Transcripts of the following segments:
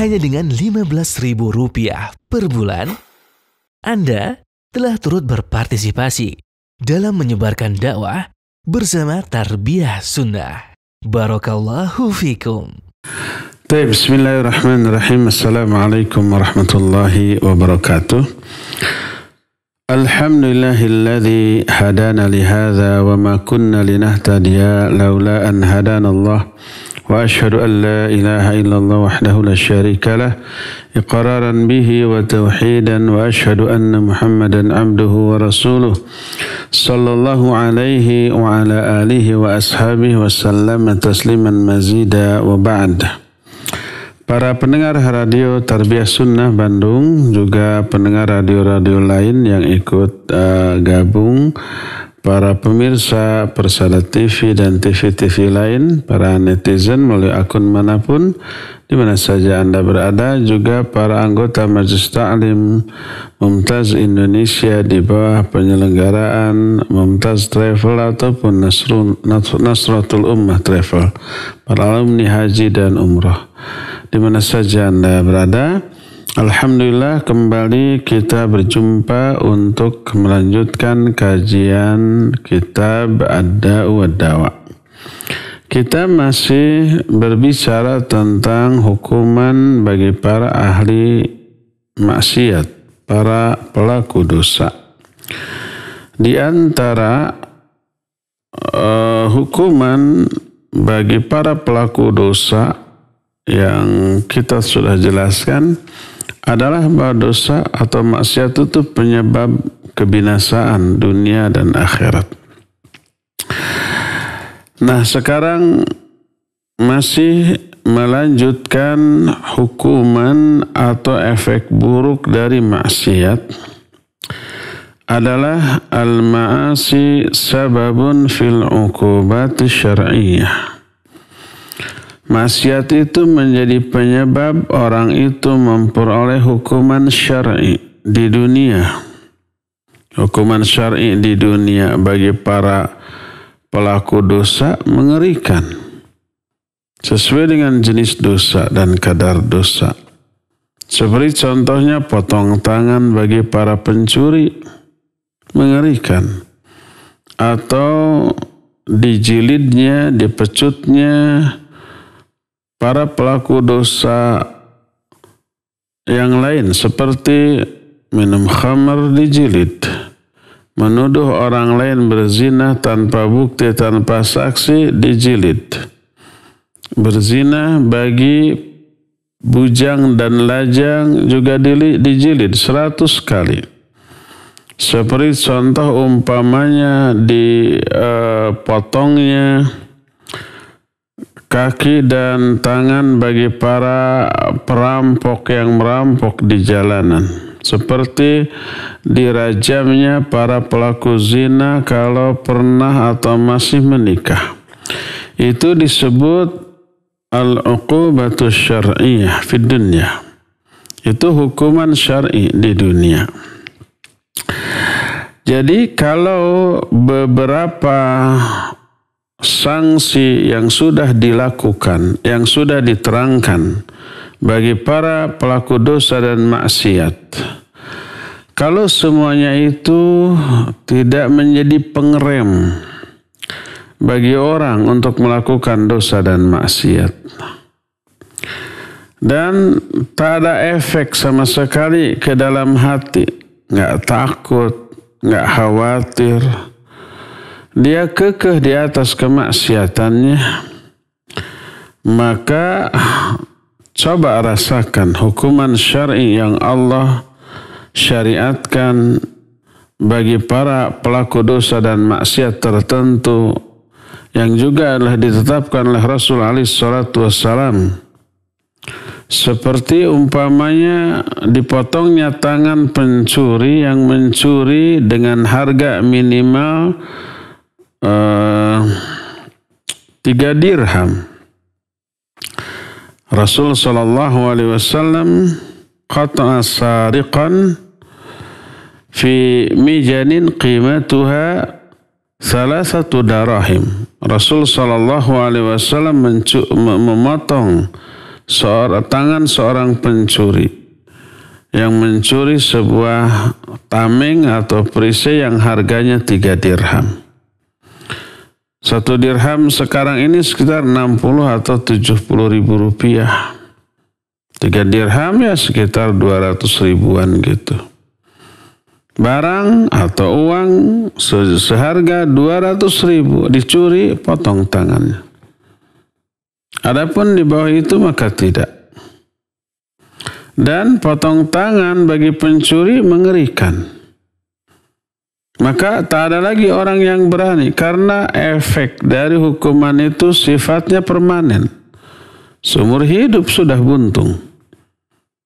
hanya dengan Rp15.000 per bulan, Anda telah turut berpartisipasi dalam menyebarkan dakwah bersama Tarbiyah Sunnah. Barakallahu fikum. Baik, bismillahirrahmanirrahim. Assalamualaikum warahmatullahi wabarakatuh. الحمد لله الذي هدانا لهذا وما كنا لنهتدي لولا ان وأشهد أن لا إله إلا الله وحده لا شريك له إقرارا به وتوحيدا وأشهد أن محمدا عبده ورسوله صلى الله عليه وعلى آله وأصحابه وسلم تسليما مزيدا وبعد Para pendengar radio Tarbiyah Sunnah Bandung juga pendengar radio-radio lain yang ikut uh, gabung para pemirsa Persada TV dan TV-TV lain, para netizen melalui akun manapun, di mana saja Anda berada, juga para anggota Majelis Ta'lim Mumtaz Indonesia di bawah penyelenggaraan Mumtaz Travel ataupun Nasratul Ummah Travel, para alumni haji dan Umroh Di mana saja Anda berada, Alhamdulillah kembali kita berjumpa untuk melanjutkan kajian kitab Ad-Da'u Dawa. Kita masih berbicara tentang hukuman bagi para ahli maksiat, para pelaku dosa. Di antara uh, hukuman bagi para pelaku dosa yang kita sudah jelaskan, adalah bahwa dosa atau maksiat itu penyebab kebinasaan dunia dan akhirat. Nah sekarang masih melanjutkan hukuman atau efek buruk dari maksiat adalah al-ma'asi sababun fil uqubati syar'iyyah. Maksiat itu menjadi penyebab orang itu memperoleh hukuman syar'i di dunia. Hukuman syar'i di dunia bagi para pelaku dosa mengerikan. Sesuai dengan jenis dosa dan kadar dosa. Seperti contohnya potong tangan bagi para pencuri mengerikan. Atau dijilidnya, dipecutnya, dipecutnya para pelaku dosa yang lain seperti minum khamar jilid, menuduh orang lain berzina tanpa bukti tanpa saksi di jilid, berzina bagi bujang dan lajang juga di jilid seratus kali. Seperti contoh umpamanya di Uh, potongnya kaki dan tangan bagi para perampok yang merampok di jalanan. Seperti dirajamnya para pelaku zina kalau pernah atau masih menikah. Itu disebut al-uqubatu syar'iyah di dunia Itu hukuman syar'i di dunia. Jadi kalau beberapa sanksi yang sudah dilakukan, yang sudah diterangkan bagi para pelaku dosa dan maksiat. Kalau semuanya itu tidak menjadi pengerem bagi orang untuk melakukan dosa dan maksiat. Dan tak ada efek sama sekali ke dalam hati. Nggak takut, nggak khawatir, dia kekeh di atas kemaksiatannya, maka coba rasakan hukuman syar'i yang Allah syariatkan bagi para pelaku dosa dan maksiat tertentu yang juga adalah ditetapkan oleh Rasul alaihi salatu Seperti umpamanya dipotongnya tangan pencuri yang mencuri dengan harga minimal Eh, tiga dirham. Rasul Shallallahu Alaihi Wasallam kata sariqan fi mijanin qimatuha salah satu darahim. Rasul Shallallahu Alaihi Wasallam memotong seorang tangan seorang pencuri yang mencuri sebuah tameng atau perisai yang harganya tiga dirham. Satu dirham sekarang ini sekitar 60 atau 70 ribu rupiah. Tiga dirham ya sekitar 200 ribuan gitu. Barang atau uang se seharga 200 ribu dicuri potong tangannya. Adapun di bawah itu maka tidak dan potong tangan bagi pencuri mengerikan. Maka tak ada lagi orang yang berani karena efek dari hukuman itu sifatnya permanen. Sumur hidup sudah buntung.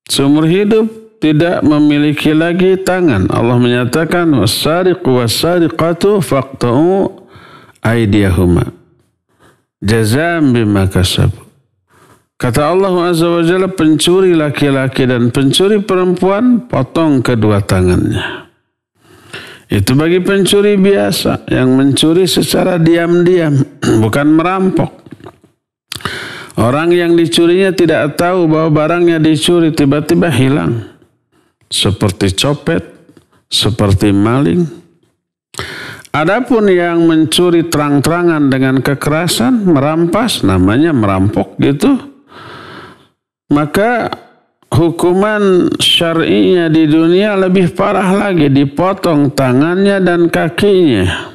sumur hidup tidak memiliki lagi tangan. Allah menyatakan wasariqu wasariqatu faqtu aydiyahuma. Jazam bima kasab. Kata Allah Azza wa Jalla pencuri laki-laki dan pencuri perempuan potong kedua tangannya. Itu bagi pencuri biasa yang mencuri secara diam-diam, bukan merampok. Orang yang dicurinya tidak tahu bahwa barangnya dicuri tiba-tiba hilang. Seperti copet, seperti maling. Adapun yang mencuri terang-terangan dengan kekerasan, merampas, namanya merampok gitu. Maka hukuman syar'inya di dunia lebih parah lagi dipotong tangannya dan kakinya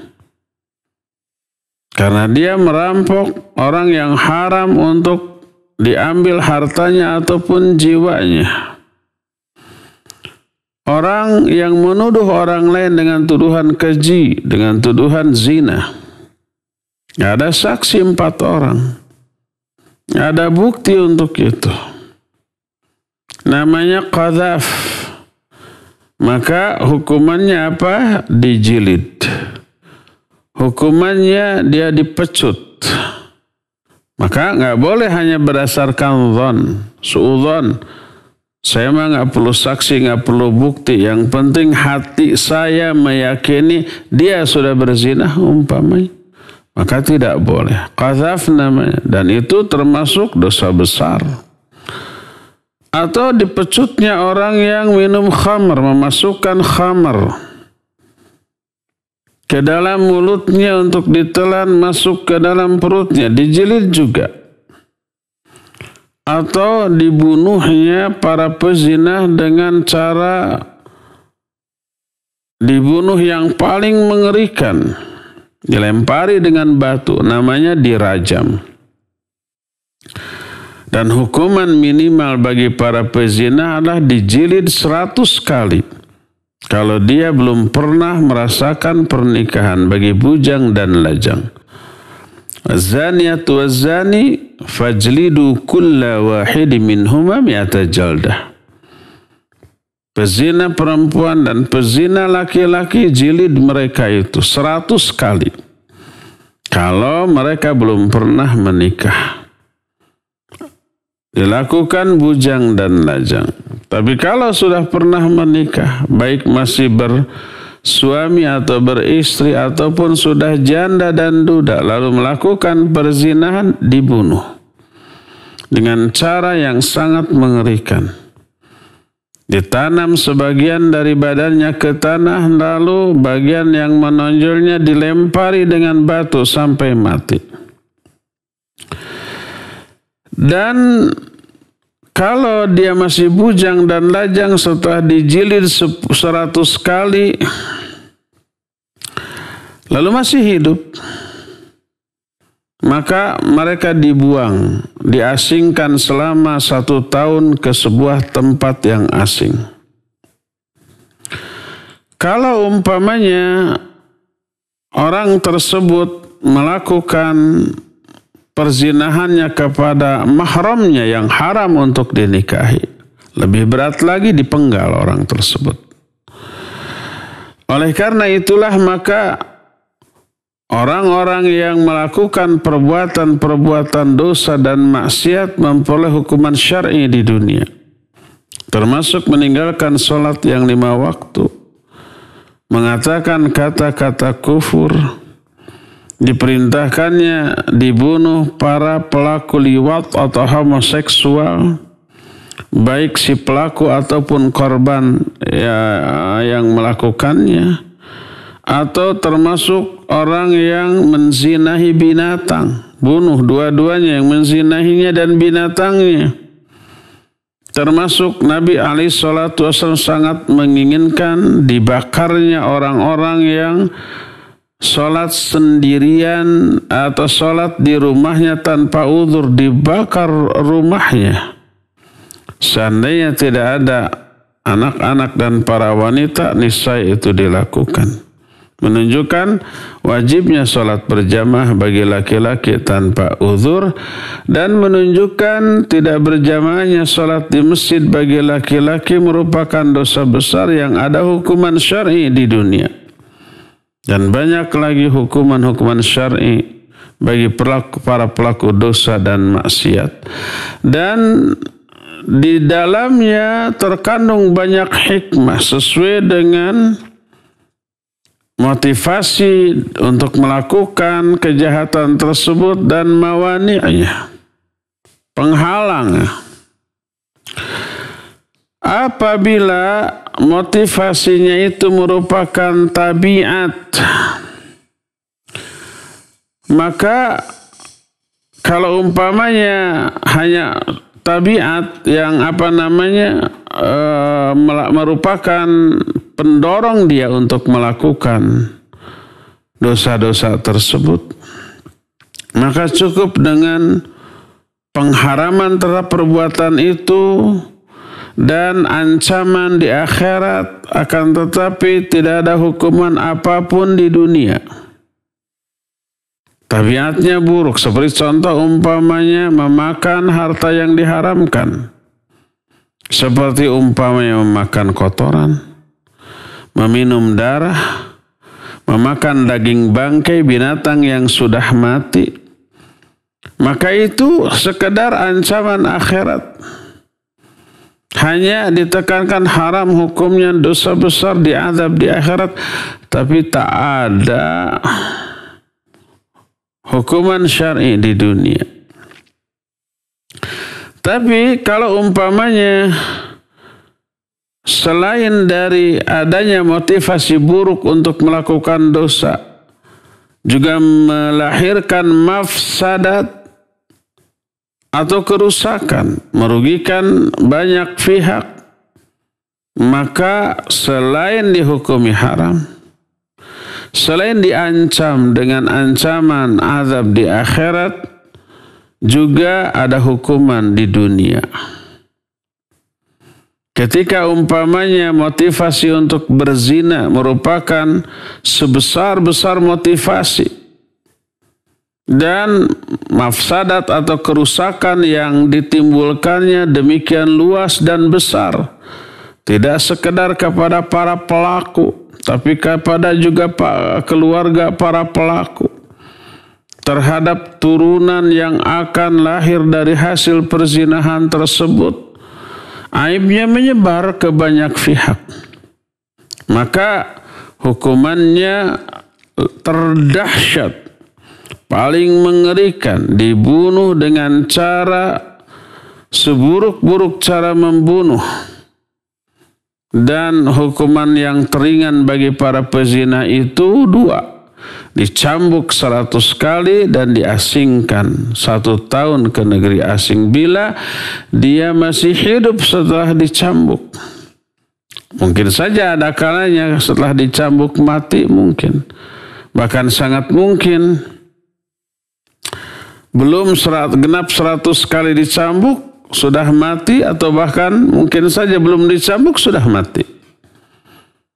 karena dia merampok orang yang haram untuk diambil hartanya ataupun jiwanya orang yang menuduh orang lain dengan tuduhan keji dengan tuduhan zina ada saksi empat orang ada bukti untuk itu namanya qadhaf. Maka hukumannya apa? Dijilid. Hukumannya dia dipecut. Maka nggak boleh hanya berdasarkan zon, suudon. Saya mah nggak perlu saksi, nggak perlu bukti. Yang penting hati saya meyakini dia sudah berzina umpamanya. Maka tidak boleh. Qazaf namanya. Dan itu termasuk dosa besar. Atau dipecutnya orang yang minum khamar, memasukkan khamar ke dalam mulutnya untuk ditelan masuk ke dalam perutnya, dijilid juga. Atau dibunuhnya para pezinah dengan cara dibunuh yang paling mengerikan. Dilempari dengan batu, namanya dirajam. Dan hukuman minimal bagi para pezina adalah dijilid seratus kali. Kalau dia belum pernah merasakan pernikahan bagi bujang dan lajang. Zaniyatu zani fajlidu kulla wahidi minhuma mi'ata jaldah. Pezina perempuan dan pezina laki-laki jilid mereka itu seratus kali. Kalau mereka belum pernah menikah. Dilakukan bujang dan lajang. Tapi kalau sudah pernah menikah, baik masih bersuami atau beristri ataupun sudah janda dan duda, lalu melakukan perzinahan dibunuh. Dengan cara yang sangat mengerikan. Ditanam sebagian dari badannya ke tanah, lalu bagian yang menonjolnya dilempari dengan batu sampai mati. Dan kalau dia masih bujang dan lajang setelah dijilid seratus kali, lalu masih hidup, maka mereka dibuang, diasingkan selama satu tahun ke sebuah tempat yang asing. Kalau umpamanya orang tersebut melakukan perzinahannya kepada mahramnya yang haram untuk dinikahi. Lebih berat lagi dipenggal orang tersebut. Oleh karena itulah maka orang-orang yang melakukan perbuatan-perbuatan dosa dan maksiat memperoleh hukuman syar'i di dunia. Termasuk meninggalkan sholat yang lima waktu. Mengatakan kata-kata kufur diperintahkannya dibunuh para pelaku liwat atau homoseksual baik si pelaku ataupun korban ya, yang melakukannya atau termasuk orang yang menzinahi binatang bunuh dua-duanya yang menzinahinya dan binatangnya termasuk Nabi Ali Shallallahu Alaihi Wasallam sangat menginginkan dibakarnya orang-orang yang sholat sendirian atau sholat di rumahnya tanpa udur dibakar rumahnya. Seandainya tidak ada anak-anak dan para wanita, niscaya itu dilakukan. Menunjukkan wajibnya sholat berjamaah bagi laki-laki tanpa uzur dan menunjukkan tidak berjamaahnya sholat di masjid bagi laki-laki merupakan dosa besar yang ada hukuman syari di dunia. Dan banyak lagi hukuman-hukuman syar'i bagi pelaku, para pelaku dosa dan maksiat. Dan di dalamnya terkandung banyak hikmah sesuai dengan motivasi untuk melakukan kejahatan tersebut dan mawani'nya. Penghalang. Apabila motivasinya itu merupakan tabiat, maka kalau umpamanya hanya tabiat yang apa namanya e, merupakan pendorong dia untuk melakukan dosa-dosa tersebut, maka cukup dengan pengharaman terhadap perbuatan itu dan ancaman di akhirat akan tetapi tidak ada hukuman apapun di dunia. Tabiatnya buruk seperti contoh umpamanya memakan harta yang diharamkan. Seperti umpamanya memakan kotoran, meminum darah, memakan daging bangkai binatang yang sudah mati. Maka itu sekedar ancaman akhirat. Hanya ditekankan haram hukumnya dosa besar diadab di akhirat tapi tak ada hukuman syar'i di dunia. Tapi kalau umpamanya selain dari adanya motivasi buruk untuk melakukan dosa juga melahirkan mafsadat atau kerusakan merugikan banyak pihak maka selain dihukumi haram selain diancam dengan ancaman azab di akhirat juga ada hukuman di dunia Ketika umpamanya motivasi untuk berzina merupakan sebesar-besar motivasi dan mafsadat atau kerusakan yang ditimbulkannya demikian luas dan besar tidak sekedar kepada para pelaku tapi kepada juga keluarga para pelaku terhadap turunan yang akan lahir dari hasil perzinahan tersebut aibnya menyebar ke banyak pihak maka hukumannya terdahsyat paling mengerikan dibunuh dengan cara seburuk-buruk cara membunuh dan hukuman yang teringan bagi para pezina itu dua dicambuk seratus kali dan diasingkan satu tahun ke negeri asing bila dia masih hidup setelah dicambuk mungkin saja ada kalanya setelah dicambuk mati mungkin bahkan sangat mungkin belum serat, genap 100 kali dicambuk sudah mati atau bahkan mungkin saja belum dicambuk sudah mati.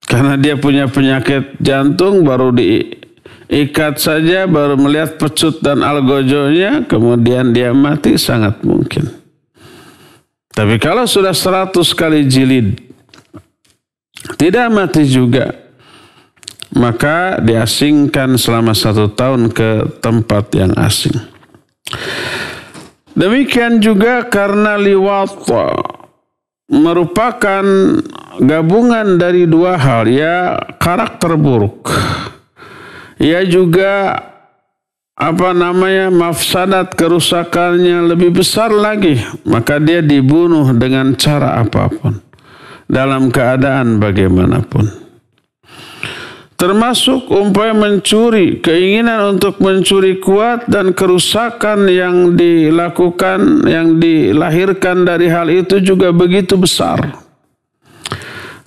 Karena dia punya penyakit jantung baru diikat saja baru melihat pecut dan algojonya kemudian dia mati sangat mungkin. Tapi kalau sudah seratus kali jilid tidak mati juga maka diasingkan selama satu tahun ke tempat yang asing. Demikian juga karena liwat merupakan gabungan dari dua hal ya karakter buruk. Ya juga apa namanya mafsadat kerusakannya lebih besar lagi maka dia dibunuh dengan cara apapun dalam keadaan bagaimanapun. Termasuk upaya mencuri, keinginan untuk mencuri kuat dan kerusakan yang dilakukan, yang dilahirkan dari hal itu juga begitu besar.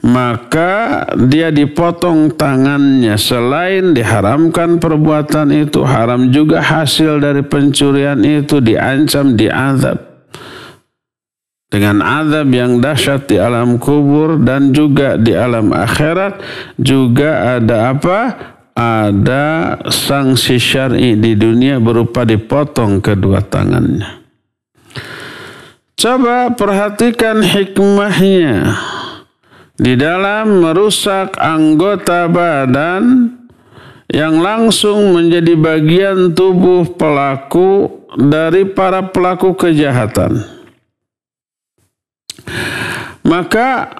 Maka dia dipotong tangannya selain diharamkan perbuatan itu, haram juga hasil dari pencurian itu diancam, diazab dengan azab yang dahsyat di alam kubur dan juga di alam akhirat juga ada apa? Ada sanksi syar'i di dunia berupa dipotong kedua tangannya. Coba perhatikan hikmahnya. Di dalam merusak anggota badan yang langsung menjadi bagian tubuh pelaku dari para pelaku kejahatan maka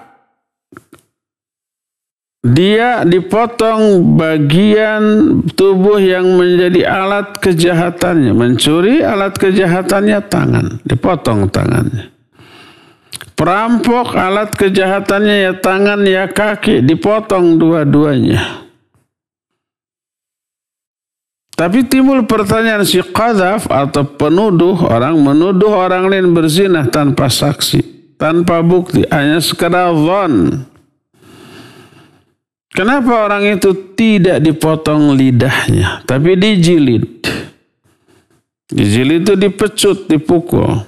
dia dipotong bagian tubuh yang menjadi alat kejahatannya. Mencuri alat kejahatannya tangan, dipotong tangannya. Perampok alat kejahatannya ya tangan ya kaki, dipotong dua-duanya. Tapi timbul pertanyaan si qadhaf atau penuduh orang menuduh orang lain berzinah tanpa saksi tanpa bukti, hanya sekedar zon. Kenapa orang itu tidak dipotong lidahnya, tapi dijilid? Dijilid itu dipecut, dipukul.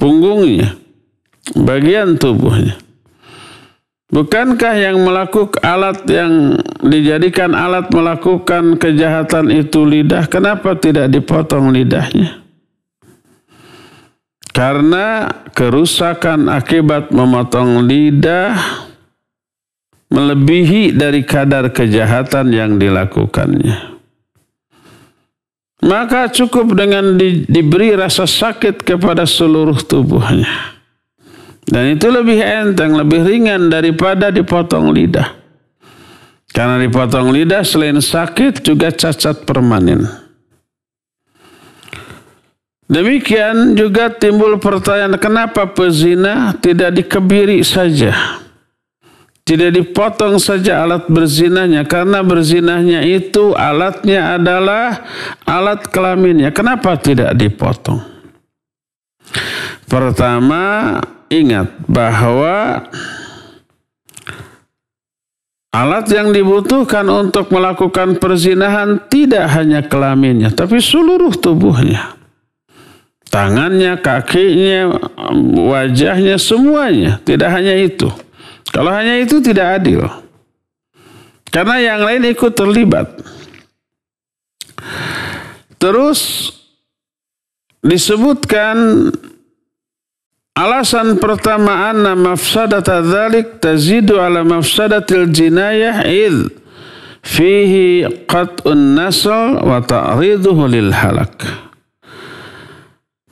Punggungnya, bagian tubuhnya. Bukankah yang melakukan alat yang dijadikan alat melakukan kejahatan itu lidah? Kenapa tidak dipotong lidahnya? Karena kerusakan akibat memotong lidah melebihi dari kadar kejahatan yang dilakukannya. Maka cukup dengan di, diberi rasa sakit kepada seluruh tubuhnya. Dan itu lebih enteng, lebih ringan daripada dipotong lidah. Karena dipotong lidah selain sakit juga cacat permanen. Demikian juga timbul pertanyaan kenapa pezina tidak dikebiri saja. Tidak dipotong saja alat berzinahnya karena berzinahnya itu alatnya adalah alat kelaminnya. Kenapa tidak dipotong? Pertama, ingat bahwa alat yang dibutuhkan untuk melakukan perzinahan tidak hanya kelaminnya tapi seluruh tubuhnya tangannya, kakinya, wajahnya, semuanya. Tidak hanya itu. Kalau hanya itu tidak adil. Karena yang lain ikut terlibat. Terus disebutkan alasan pertama anna mafsadat dzalik tazidu ala mafsadatil jinayah id fihi qat'un nasal wa ta'riduhu lil halak.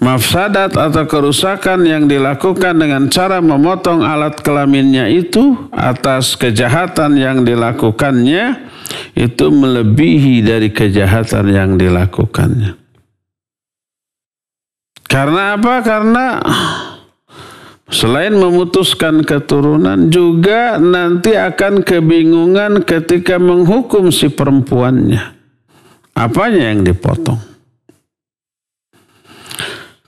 Mafsadat atau kerusakan yang dilakukan dengan cara memotong alat kelaminnya itu atas kejahatan yang dilakukannya itu melebihi dari kejahatan yang dilakukannya. Karena apa? Karena Selain memutuskan keturunan juga nanti akan kebingungan ketika menghukum si perempuannya. Apanya yang dipotong?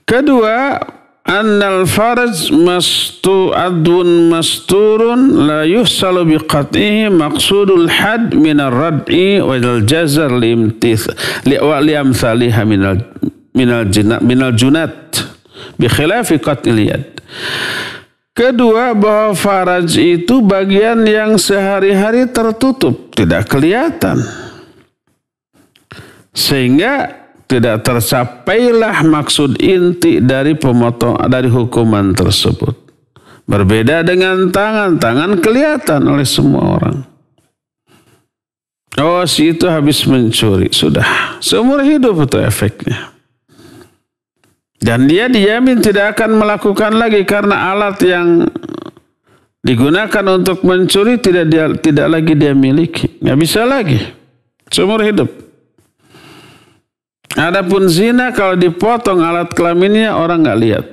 Kedua, annal faraj mastu adun masturun la yuhsalu biqat'ihi maqsudul had min ar-rad'i wal jazar li li wa li amsalih min al min al jinat min al junat bi khilafi qat'il yad Kedua bahwa faraj itu bagian yang sehari-hari tertutup, tidak kelihatan. Sehingga tidak tercapailah maksud inti dari pemotong dari hukuman tersebut. Berbeda dengan tangan, tangan kelihatan oleh semua orang. Oh si itu habis mencuri, sudah seumur hidup itu efeknya. Dan dia dijamin tidak akan melakukan lagi karena alat yang digunakan untuk mencuri tidak dia, tidak lagi dia miliki, nggak bisa lagi seumur hidup. Adapun zina kalau dipotong alat kelaminnya orang nggak lihat.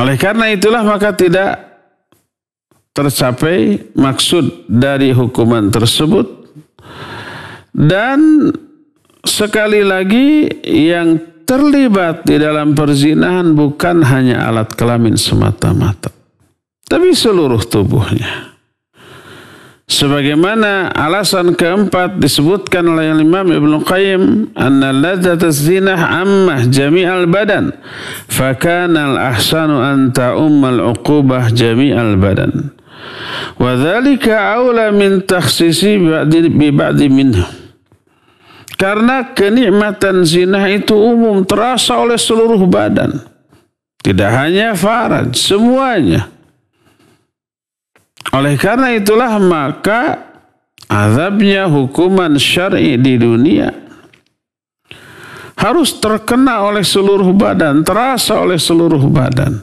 Oleh karena itulah maka tidak tercapai maksud dari hukuman tersebut. Dan sekali lagi yang terlibat di dalam perzinahan bukan hanya alat kelamin semata-mata. Tapi seluruh tubuhnya. Sebagaimana alasan keempat disebutkan oleh Imam Ibn Qayyim anna ladzata zinah ammah jami'al badan fakan al-ahsanu an al uqubah jami'al badan wa dzalika aula min takhsisi bi ba'di minhu karena kenikmatan zina itu umum terasa oleh seluruh badan tidak hanya faraj semuanya oleh karena itulah maka azabnya hukuman syar'i di dunia harus terkena oleh seluruh badan, terasa oleh seluruh badan.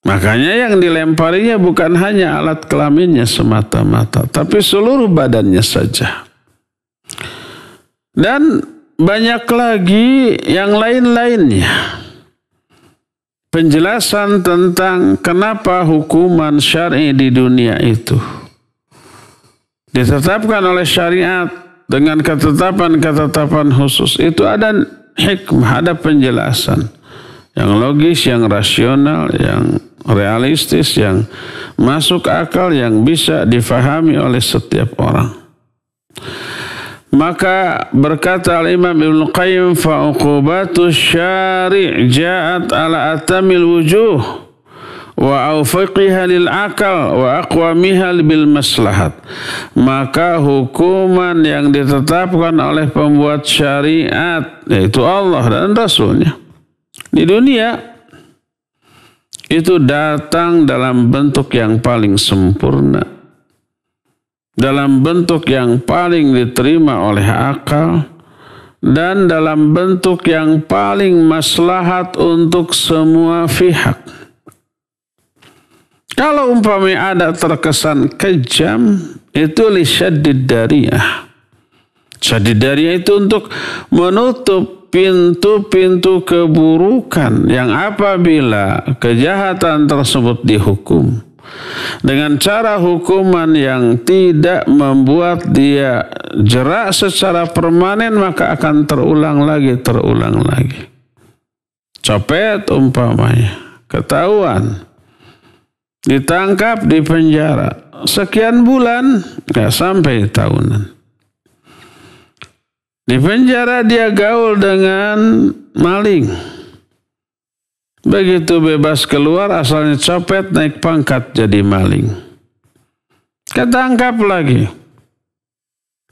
Makanya yang dilemparinya bukan hanya alat kelaminnya semata-mata, tapi seluruh badannya saja. Dan banyak lagi yang lain-lainnya penjelasan tentang kenapa hukuman syar'i di dunia itu ditetapkan oleh syariat dengan ketetapan-ketetapan khusus itu ada hikmah, ada penjelasan yang logis, yang rasional, yang realistis, yang masuk akal, yang bisa difahami oleh setiap orang. Maka berkata Al-Imam Ibn Qayyim fa'uqubatu syari' ja'at ala atamil wujuh wa awfiqiha lil akal wa aqwamiha bil maslahat. Maka hukuman yang ditetapkan oleh pembuat syariat yaitu Allah dan Rasulnya di dunia itu datang dalam bentuk yang paling sempurna dalam bentuk yang paling diterima oleh akal dan dalam bentuk yang paling maslahat untuk semua pihak. Kalau umpamanya ada terkesan kejam, itu lisyadid dariyah. Jadi dari itu untuk menutup pintu-pintu keburukan yang apabila kejahatan tersebut dihukum dengan cara hukuman yang tidak membuat dia jerak secara permanen maka akan terulang lagi terulang lagi copet umpamanya ketahuan ditangkap di penjara sekian bulan nggak sampai tahunan di penjara dia gaul dengan maling Begitu bebas keluar asalnya copet naik pangkat jadi maling. Ketangkap lagi.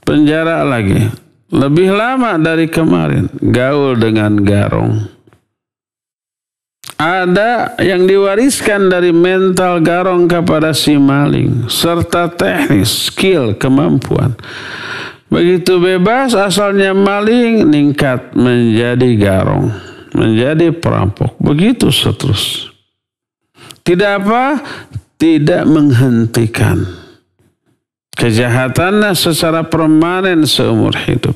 Penjara lagi. Lebih lama dari kemarin. Gaul dengan garong. Ada yang diwariskan dari mental garong kepada si maling. Serta teknis, skill, kemampuan. Begitu bebas asalnya maling ningkat menjadi garong menjadi perampok. Begitu seterusnya. Tidak apa? Tidak menghentikan. Kejahatannya secara permanen seumur hidup.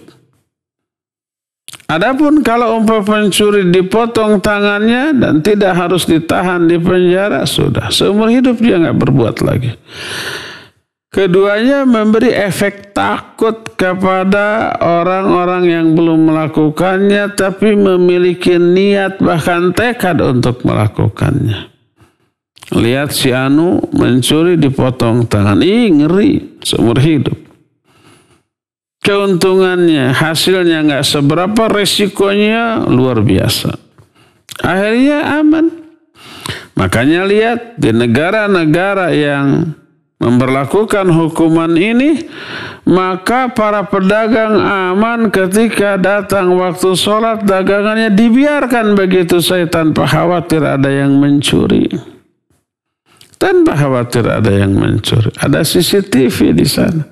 Adapun kalau umpah pencuri dipotong tangannya dan tidak harus ditahan di penjara, sudah. Seumur hidup dia nggak berbuat lagi. Keduanya memberi efek takut kepada orang-orang yang belum melakukannya tapi memiliki niat bahkan tekad untuk melakukannya. Lihat si Anu mencuri dipotong tangan. Ih ngeri seumur hidup. Keuntungannya, hasilnya nggak seberapa, resikonya luar biasa. Akhirnya aman. Makanya lihat di negara-negara yang memperlakukan hukuman ini, maka para pedagang aman ketika datang waktu sholat dagangannya dibiarkan begitu saya tanpa khawatir ada yang mencuri. Tanpa khawatir ada yang mencuri. Ada CCTV di sana.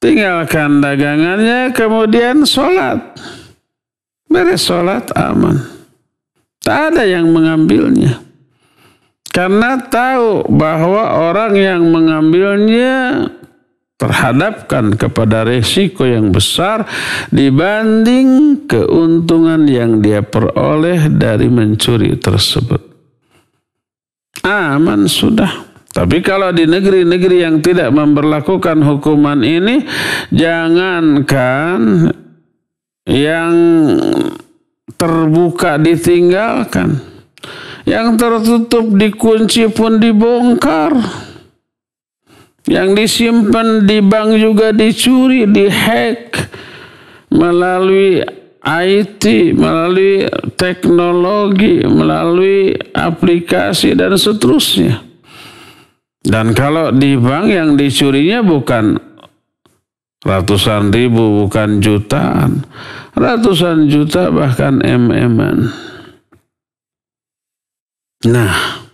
Tinggalkan dagangannya kemudian sholat. Beres sholat aman. Tak ada yang mengambilnya. Karena tahu bahwa orang yang mengambilnya terhadapkan kepada resiko yang besar dibanding keuntungan yang dia peroleh dari mencuri tersebut. Aman sudah. Tapi kalau di negeri-negeri yang tidak memperlakukan hukuman ini, jangankan yang terbuka ditinggalkan. Yang tertutup dikunci pun dibongkar. Yang disimpan di bank juga dicuri, dihack melalui IT, melalui teknologi, melalui aplikasi dan seterusnya. Dan kalau di bank yang dicurinya bukan ratusan ribu, bukan jutaan, ratusan juta bahkan mm Nah,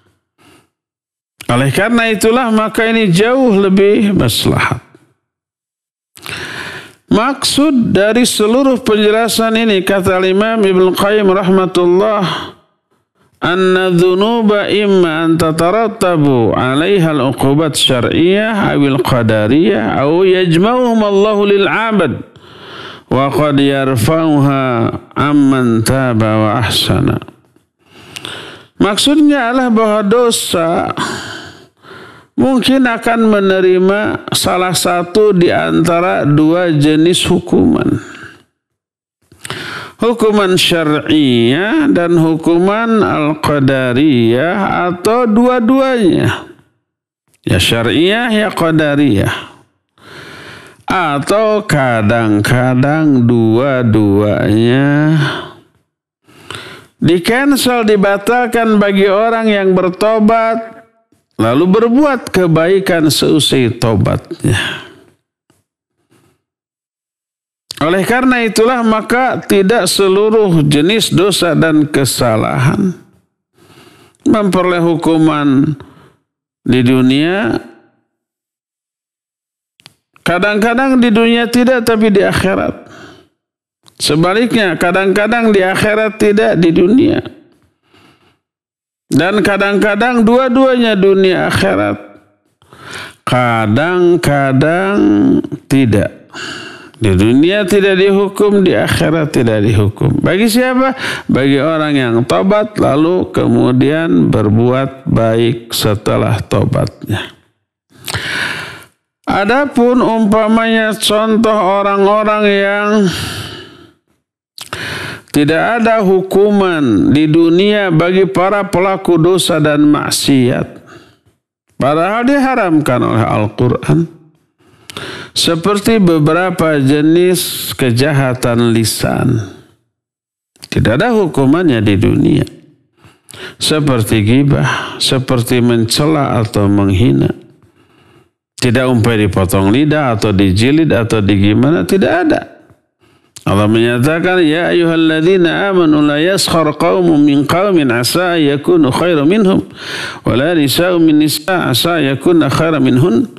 oleh karena itulah maka ini jauh lebih maslahat. Maksud dari seluruh penjelasan ini kata Imam Ibn Qayyim rahmatullah anna dhunuba imma an tatarattabu 'alaiha al-uqubat syar'iyyah aw al-qadariyah aw yajma'uhum Allah lil 'abad wa qad yarfa'uha amman taba wa ahsana. Maksudnya adalah bahwa dosa mungkin akan menerima salah satu di antara dua jenis hukuman. Hukuman syariah dan hukuman al-qadariyah atau dua-duanya. Ya syariah ya qadariyah. Atau kadang-kadang dua-duanya di dibatalkan bagi orang yang bertobat lalu berbuat kebaikan seusai tobatnya. Oleh karena itulah maka tidak seluruh jenis dosa dan kesalahan memperoleh hukuman di dunia. Kadang-kadang di dunia tidak tapi di akhirat. Sebaliknya, kadang-kadang di akhirat tidak, di dunia. Dan kadang-kadang dua-duanya dunia akhirat. Kadang-kadang tidak. Di dunia tidak dihukum, di akhirat tidak dihukum. Bagi siapa? Bagi orang yang tobat lalu kemudian berbuat baik setelah tobatnya. Adapun umpamanya contoh orang-orang yang tidak ada hukuman di dunia bagi para pelaku dosa dan maksiat. Padahal diharamkan oleh Al-Quran. Seperti beberapa jenis kejahatan lisan. Tidak ada hukumannya di dunia. Seperti gibah, seperti mencela atau menghina. Tidak umpai dipotong lidah atau dijilid atau digimana, tidak ada. Allah menyatakan ya ayyuhalladzina amanu la yaskhar qaumun min qaumin asa yakunu khairu minhum wa la nisa'un min nisa' asa yakuna khairu minhun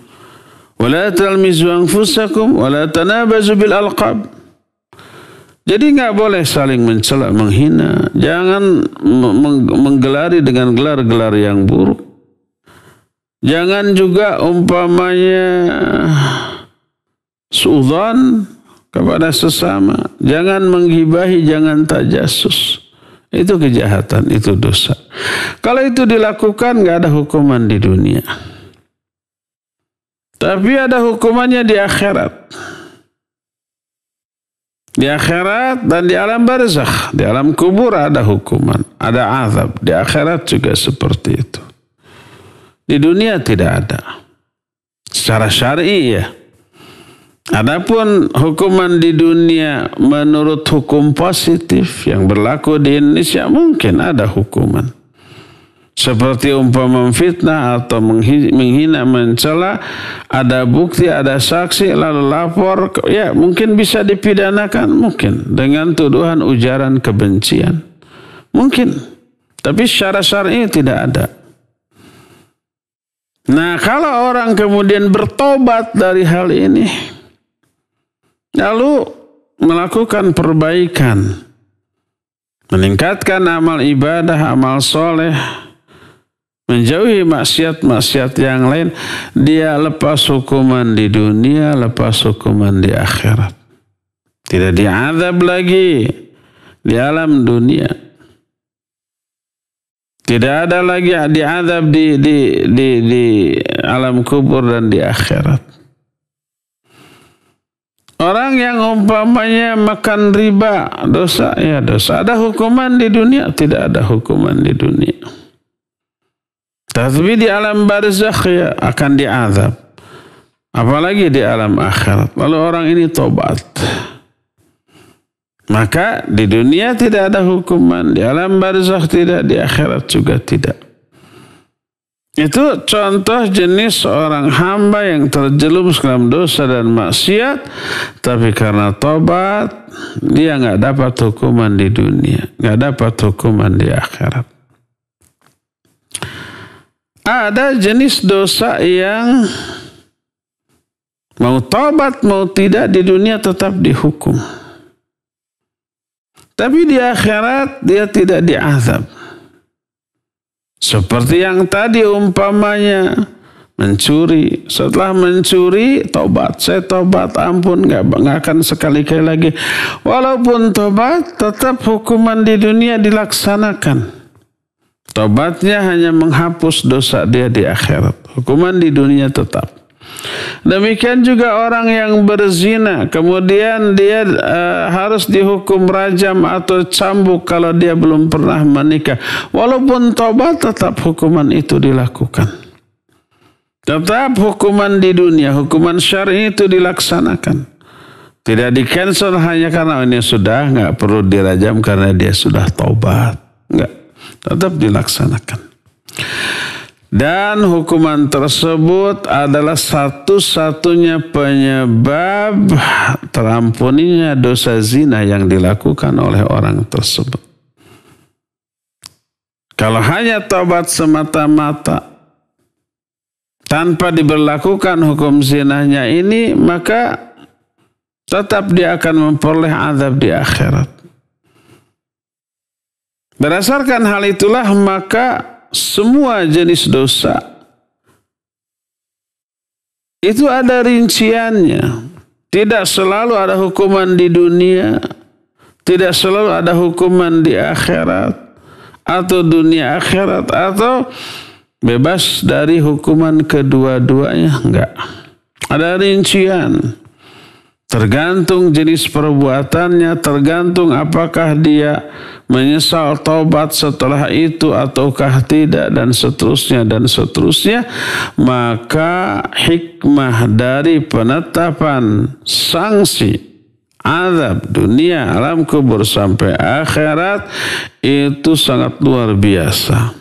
wa la talmizu anfusakum wa la tanabazu bil alqab jadi enggak boleh saling mencela, menghina. Jangan menggelari dengan gelar-gelar yang buruk. Jangan juga umpamanya suudzon kepada sesama. Jangan menghibahi jangan tajasus. Itu kejahatan, itu dosa. Kalau itu dilakukan nggak ada hukuman di dunia. Tapi ada hukumannya di akhirat. Di akhirat dan di alam barzakh, di alam kubur ada hukuman, ada azab. Di akhirat juga seperti itu. Di dunia tidak ada. Secara syari'i ya. Adapun hukuman di dunia menurut hukum positif yang berlaku di Indonesia mungkin ada hukuman. Seperti umpama fitnah atau menghina, mencela, ada bukti, ada saksi, lalu lapor, ya mungkin bisa dipidanakan, mungkin dengan tuduhan ujaran kebencian, mungkin. Tapi secara syar'i tidak ada. Nah, kalau orang kemudian bertobat dari hal ini, Lalu melakukan perbaikan. Meningkatkan amal ibadah, amal soleh. Menjauhi maksiat-maksiat yang lain. Dia lepas hukuman di dunia, lepas hukuman di akhirat. Tidak diadab lagi di alam dunia. Tidak ada lagi diadab di, di, di, di alam kubur dan di akhirat. Orang yang umpamanya makan riba dosa ya dosa. Ada hukuman di dunia? Tidak ada hukuman di dunia. Tapi di alam barzakh ya akan diazab. Apalagi di alam akhirat. Lalu orang ini tobat. Maka di dunia tidak ada hukuman, di alam barzakh tidak, di akhirat juga tidak. Itu contoh jenis orang hamba yang terjerumus dalam dosa dan maksiat, tapi karena tobat dia nggak dapat hukuman di dunia, nggak dapat hukuman di akhirat. Ada jenis dosa yang mau tobat mau tidak di dunia tetap dihukum. Tapi di akhirat dia tidak diazab. Seperti yang tadi umpamanya mencuri. Setelah mencuri, tobat. Saya tobat, ampun. nggak akan sekali-kali lagi. Walaupun tobat, tetap hukuman di dunia dilaksanakan. Tobatnya hanya menghapus dosa dia di akhirat. Hukuman di dunia tetap. Demikian juga orang yang berzina, kemudian dia e, harus dihukum rajam atau cambuk kalau dia belum pernah menikah. Walaupun tobat tetap hukuman itu dilakukan. Tetap hukuman di dunia, hukuman syar'i itu dilaksanakan. Tidak di cancel hanya karena oh, ini sudah nggak perlu dirajam karena dia sudah taubat. Nggak, tetap dilaksanakan. Dan hukuman tersebut adalah satu-satunya penyebab terampuninya dosa zina yang dilakukan oleh orang tersebut. Kalau hanya taubat semata-mata tanpa diberlakukan hukum zinanya ini maka tetap dia akan memperoleh azab di akhirat. Berdasarkan hal itulah maka semua jenis dosa itu ada rinciannya. Tidak selalu ada hukuman di dunia, tidak selalu ada hukuman di akhirat atau dunia akhirat atau bebas dari hukuman kedua-duanya enggak. Ada rincian. Tergantung jenis perbuatannya, tergantung apakah dia menyesal taubat setelah itu ataukah tidak dan seterusnya dan seterusnya. Maka hikmah dari penetapan sanksi azab dunia alam kubur sampai akhirat itu sangat luar biasa.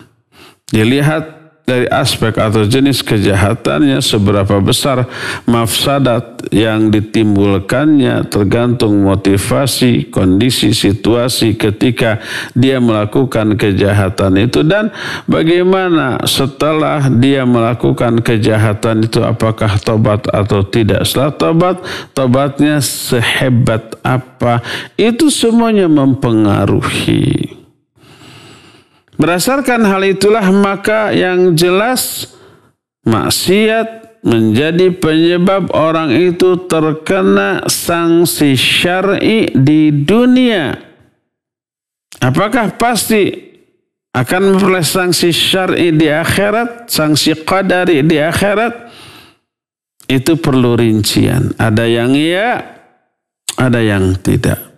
Dilihat dari aspek atau jenis kejahatannya seberapa besar mafsadat yang ditimbulkannya tergantung motivasi, kondisi, situasi ketika dia melakukan kejahatan itu dan bagaimana setelah dia melakukan kejahatan itu apakah tobat atau tidak. Setelah tobat, tobatnya sehebat apa? Itu semuanya mempengaruhi. Berdasarkan hal itulah maka yang jelas maksiat menjadi penyebab orang itu terkena sanksi syar'i di dunia. Apakah pasti akan memperoleh sanksi syar'i di akhirat, sanksi qadari di akhirat? Itu perlu rincian. Ada yang iya, ada yang tidak.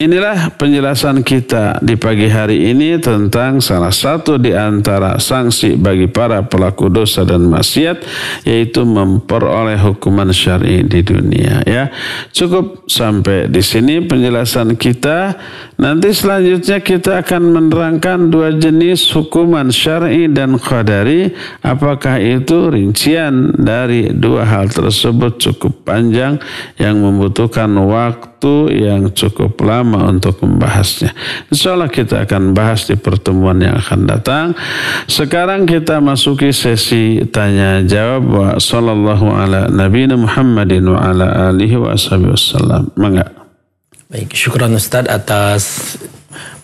Inilah penjelasan kita di pagi hari ini tentang salah satu di antara sanksi bagi para pelaku dosa dan maksiat yaitu memperoleh hukuman syar'i di dunia ya. Cukup sampai di sini penjelasan kita. Nanti selanjutnya kita akan menerangkan dua jenis hukuman syar'i dan qadari. Apakah itu rincian dari dua hal tersebut cukup panjang yang membutuhkan waktu waktu yang cukup lama untuk membahasnya. Insya Allah kita akan bahas di pertemuan yang akan datang. Sekarang kita masuki sesi tanya jawab wa sallallahu ala Nabi Muhammadin wa ala alihi wa Baik, syukuran Ustaz atas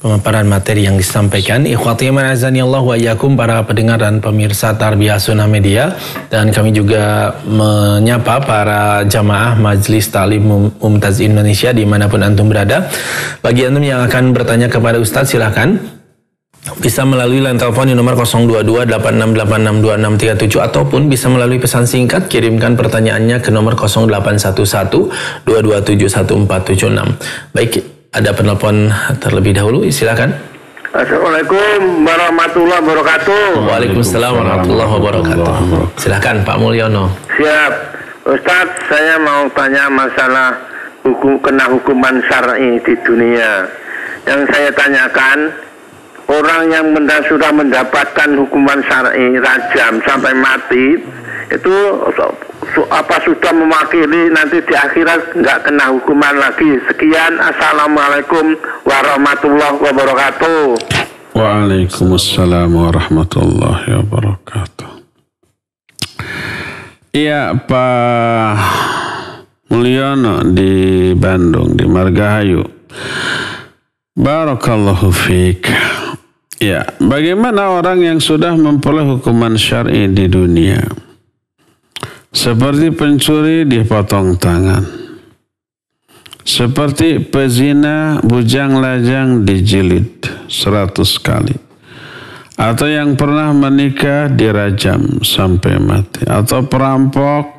pemaparan materi yang disampaikan. Ikhwati azani Allah wa yakum para pendengar dan pemirsa Tarbiyah Sunnah Media dan kami juga menyapa para jamaah Majelis Talim Mumtaz Indonesia dimanapun antum berada. Bagi antum yang akan bertanya kepada Ustadz silahkan bisa melalui line telepon di nomor 0228686267 ataupun bisa melalui pesan singkat kirimkan pertanyaannya ke nomor 0811 Baik, ada penelpon terlebih dahulu, silakan. Assalamualaikum warahmatullahi wabarakatuh. Waalaikumsalam warahmatullahi wabarakatuh. Silakan Pak Mulyono. Siap. Ustadz, saya mau tanya masalah hukum kena hukuman syar'i di dunia. Yang saya tanyakan, orang yang sudah mendapatkan hukuman syar'i rajam sampai mati itu apa sudah mewakili nanti di akhirat nggak kena hukuman lagi. Sekian, assalamualaikum warahmatullahi wabarakatuh. Waalaikumsalam warahmatullahi wabarakatuh. Iya Pak Mulyono di Bandung di Margahayu. Barakallahu fiqh. Ya, bagaimana orang yang sudah memperoleh hukuman syar'i di dunia? Seperti pencuri dipotong tangan. Seperti pezina bujang lajang dijilid seratus kali. Atau yang pernah menikah dirajam sampai mati. Atau perampok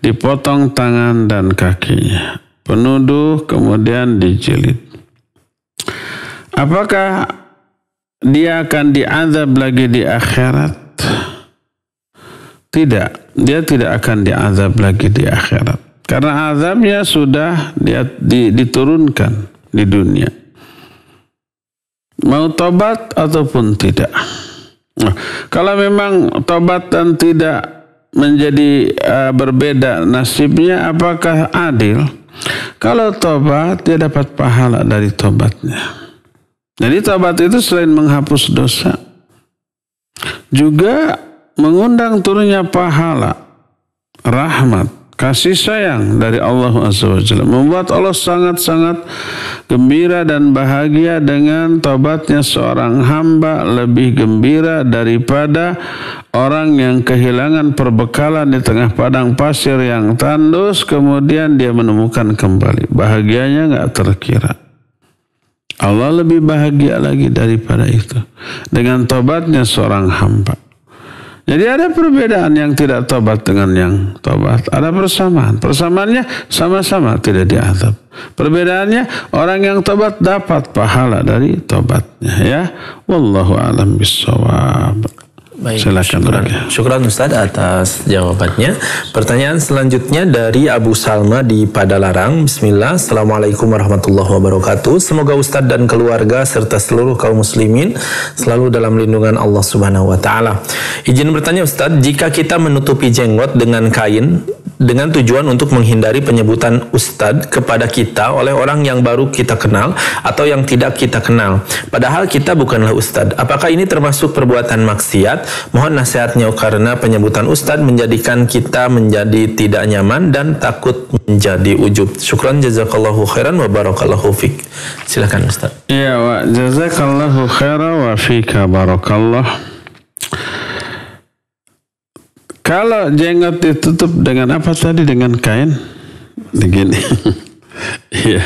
dipotong tangan dan kakinya. Penuduh kemudian dijilid. Apakah dia akan diadab lagi di akhirat? Tidak, dia tidak akan diazab lagi di akhirat. Karena azabnya sudah dia diturunkan di dunia. Mau tobat ataupun tidak. Nah, kalau memang tobat dan tidak menjadi uh, berbeda nasibnya, apakah adil? Kalau tobat, dia dapat pahala dari tobatnya. Jadi tobat itu selain menghapus dosa, juga mengundang turunnya pahala, rahmat, kasih sayang dari Allah Azza membuat Allah sangat-sangat gembira dan bahagia dengan tobatnya seorang hamba lebih gembira daripada orang yang kehilangan perbekalan di tengah padang pasir yang tandus kemudian dia menemukan kembali bahagianya nggak terkira Allah lebih bahagia lagi daripada itu dengan tobatnya seorang hamba jadi ada perbedaan yang tidak tobat dengan yang tobat. Ada persamaan. Persamaannya sama-sama tidak diazab. Perbedaannya orang yang tobat dapat pahala dari tobatnya ya. Wallahu alam bisawab. Baik, silakan. Syukran, syukran Ustaz atas jawabannya. Pertanyaan selanjutnya dari Abu Salma di Padalarang. Bismillah. Assalamualaikum warahmatullahi wabarakatuh. Semoga Ustaz dan keluarga serta seluruh kaum muslimin selalu dalam lindungan Allah Subhanahu wa taala. Izin bertanya Ustaz, jika kita menutupi jenggot dengan kain, dengan tujuan untuk menghindari penyebutan ustadz kepada kita oleh orang yang baru kita kenal atau yang tidak kita kenal. Padahal kita bukanlah ustadz. Apakah ini termasuk perbuatan maksiat? Mohon nasihatnya karena penyebutan ustadz menjadikan kita menjadi tidak nyaman dan takut menjadi ujub. Syukran jazakallahu khairan wa barakallahu fik. Silakan ustadz. Iya, wa jazakallahu khairan wa fika barakallahu. Kalau jenggot ditutup dengan apa tadi? Dengan kain? Begini. ya.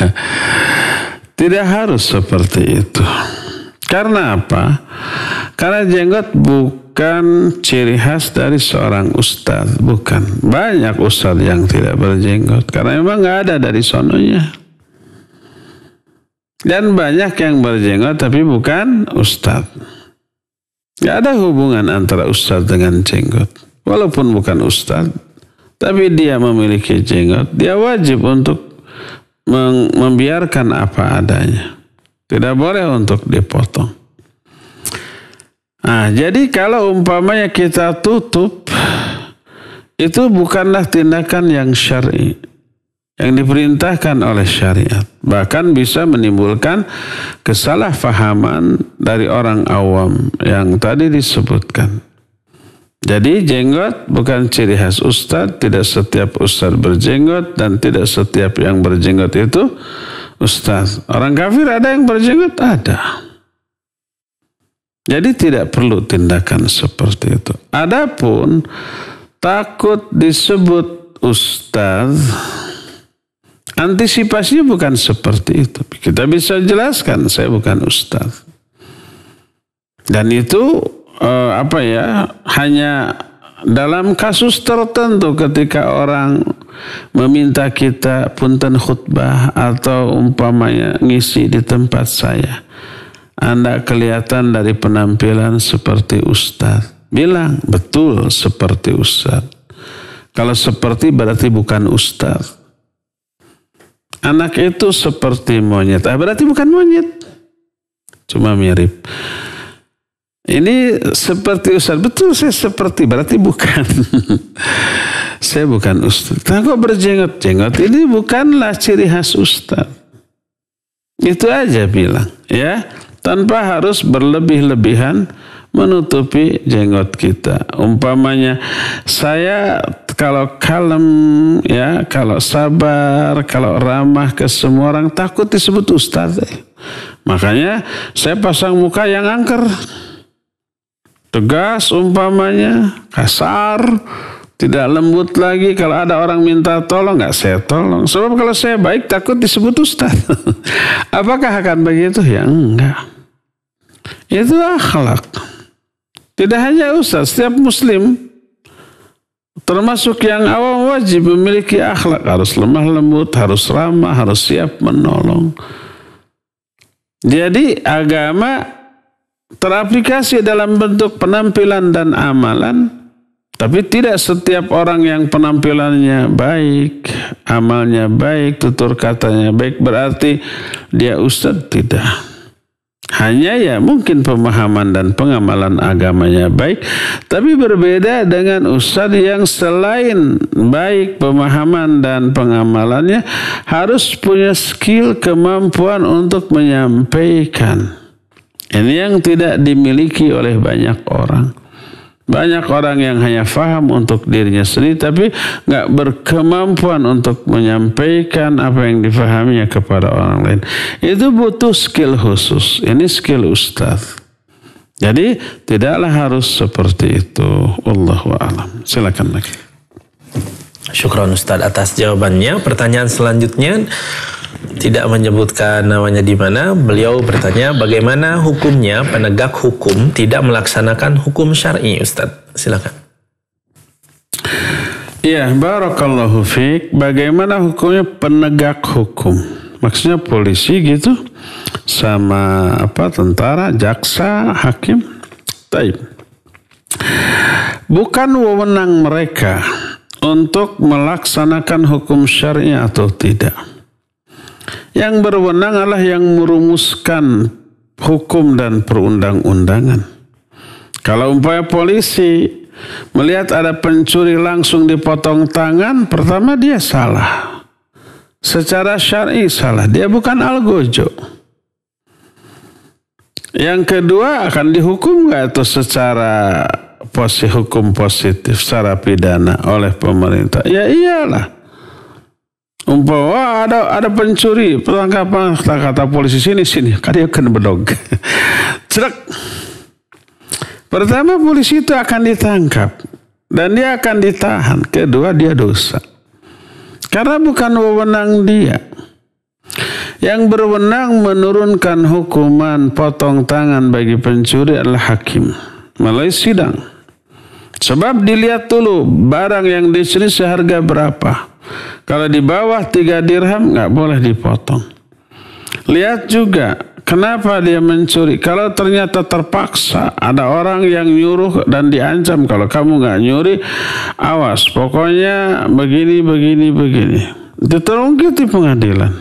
Tidak harus seperti itu. Karena apa? Karena jenggot bukan ciri khas dari seorang ustadz. Bukan. Banyak ustadz yang tidak berjenggot. Karena memang nggak ada dari sononya. Dan banyak yang berjenggot tapi bukan ustadz. Gak ada hubungan antara ustadz dengan jenggot walaupun bukan ustadz, tapi dia memiliki jenggot, dia wajib untuk membiarkan apa adanya. Tidak boleh untuk dipotong. Nah, jadi kalau umpamanya kita tutup, itu bukanlah tindakan yang syar'i. Yang diperintahkan oleh syariat. Bahkan bisa menimbulkan kesalahpahaman dari orang awam yang tadi disebutkan. Jadi jenggot bukan ciri khas ustadz, tidak setiap ustadz berjenggot dan tidak setiap yang berjenggot itu ustadz. Orang kafir ada yang berjenggot? Ada. Jadi tidak perlu tindakan seperti itu. Adapun takut disebut ustadz, antisipasinya bukan seperti itu. Kita bisa jelaskan, saya bukan ustadz. Dan itu uh, apa ya hanya dalam kasus tertentu ketika orang meminta kita punten khutbah atau umpamanya ngisi di tempat saya. Anda kelihatan dari penampilan seperti ustaz. Bilang, betul seperti ustaz. Kalau seperti berarti bukan ustaz. Anak itu seperti monyet. Ah, berarti bukan monyet. Cuma mirip. Ini seperti Ustaz. Betul saya seperti. Berarti bukan. saya bukan Ustaz. Tengah kok berjenggot-jenggot? Ini bukanlah ciri khas Ustaz. Itu aja bilang. ya Tanpa harus berlebih-lebihan menutupi jenggot kita. Umpamanya saya kalau kalem ya, kalau sabar, kalau ramah ke semua orang takut disebut ustaz. Makanya saya pasang muka yang angker tegas umpamanya, kasar, tidak lembut lagi. Kalau ada orang minta tolong, nggak saya tolong. Sebab kalau saya baik takut disebut ustaz. Apakah akan begitu? Ya enggak. Itu akhlak. Tidak hanya ustaz, setiap muslim termasuk yang awam wajib memiliki akhlak harus lemah lembut, harus ramah, harus siap menolong. Jadi agama teraplikasi dalam bentuk penampilan dan amalan, tapi tidak setiap orang yang penampilannya baik, amalnya baik, tutur katanya baik, berarti dia ustadz tidak. Hanya ya mungkin pemahaman dan pengamalan agamanya baik, tapi berbeda dengan ustadz yang selain baik pemahaman dan pengamalannya harus punya skill kemampuan untuk menyampaikan. Ini yang tidak dimiliki oleh banyak orang. Banyak orang yang hanya faham untuk dirinya sendiri tapi nggak berkemampuan untuk menyampaikan apa yang difahaminya kepada orang lain. Itu butuh skill khusus. Ini skill ustadz. Jadi tidaklah harus seperti itu. Allahu a'lam. Silakan lagi. Syukran Ustaz atas jawabannya. Pertanyaan selanjutnya tidak menyebutkan namanya di mana, beliau bertanya bagaimana hukumnya penegak hukum tidak melaksanakan hukum syar'i, Ustaz. Silakan. Ya, barakallahu fiik. Bagaimana hukumnya penegak hukum? Maksudnya polisi gitu sama apa tentara, jaksa, hakim. Taib. Bukan wewenang mereka untuk melaksanakan hukum syariah atau tidak. Yang berwenang adalah yang merumuskan hukum dan perundang-undangan. Kalau umpamanya polisi melihat ada pencuri langsung dipotong tangan, pertama dia salah. Secara syar'i salah, dia bukan algojo. Yang kedua akan dihukum nggak itu secara posisi hukum positif secara pidana oleh pemerintah? Ya iyalah umpama ada ada pencuri penangkapan kata, kata polisi sini sini kadia kena bedog cerak pertama polisi itu akan ditangkap dan dia akan ditahan kedua dia dosa karena bukan wewenang dia yang berwenang menurunkan hukuman potong tangan bagi pencuri adalah hakim melalui sidang sebab dilihat dulu barang yang dicuri seharga berapa kalau di bawah tiga dirham nggak boleh dipotong. Lihat juga kenapa dia mencuri. Kalau ternyata terpaksa ada orang yang nyuruh dan diancam kalau kamu nggak nyuri, awas pokoknya begini begini begini. Itu terungkit di pengadilan.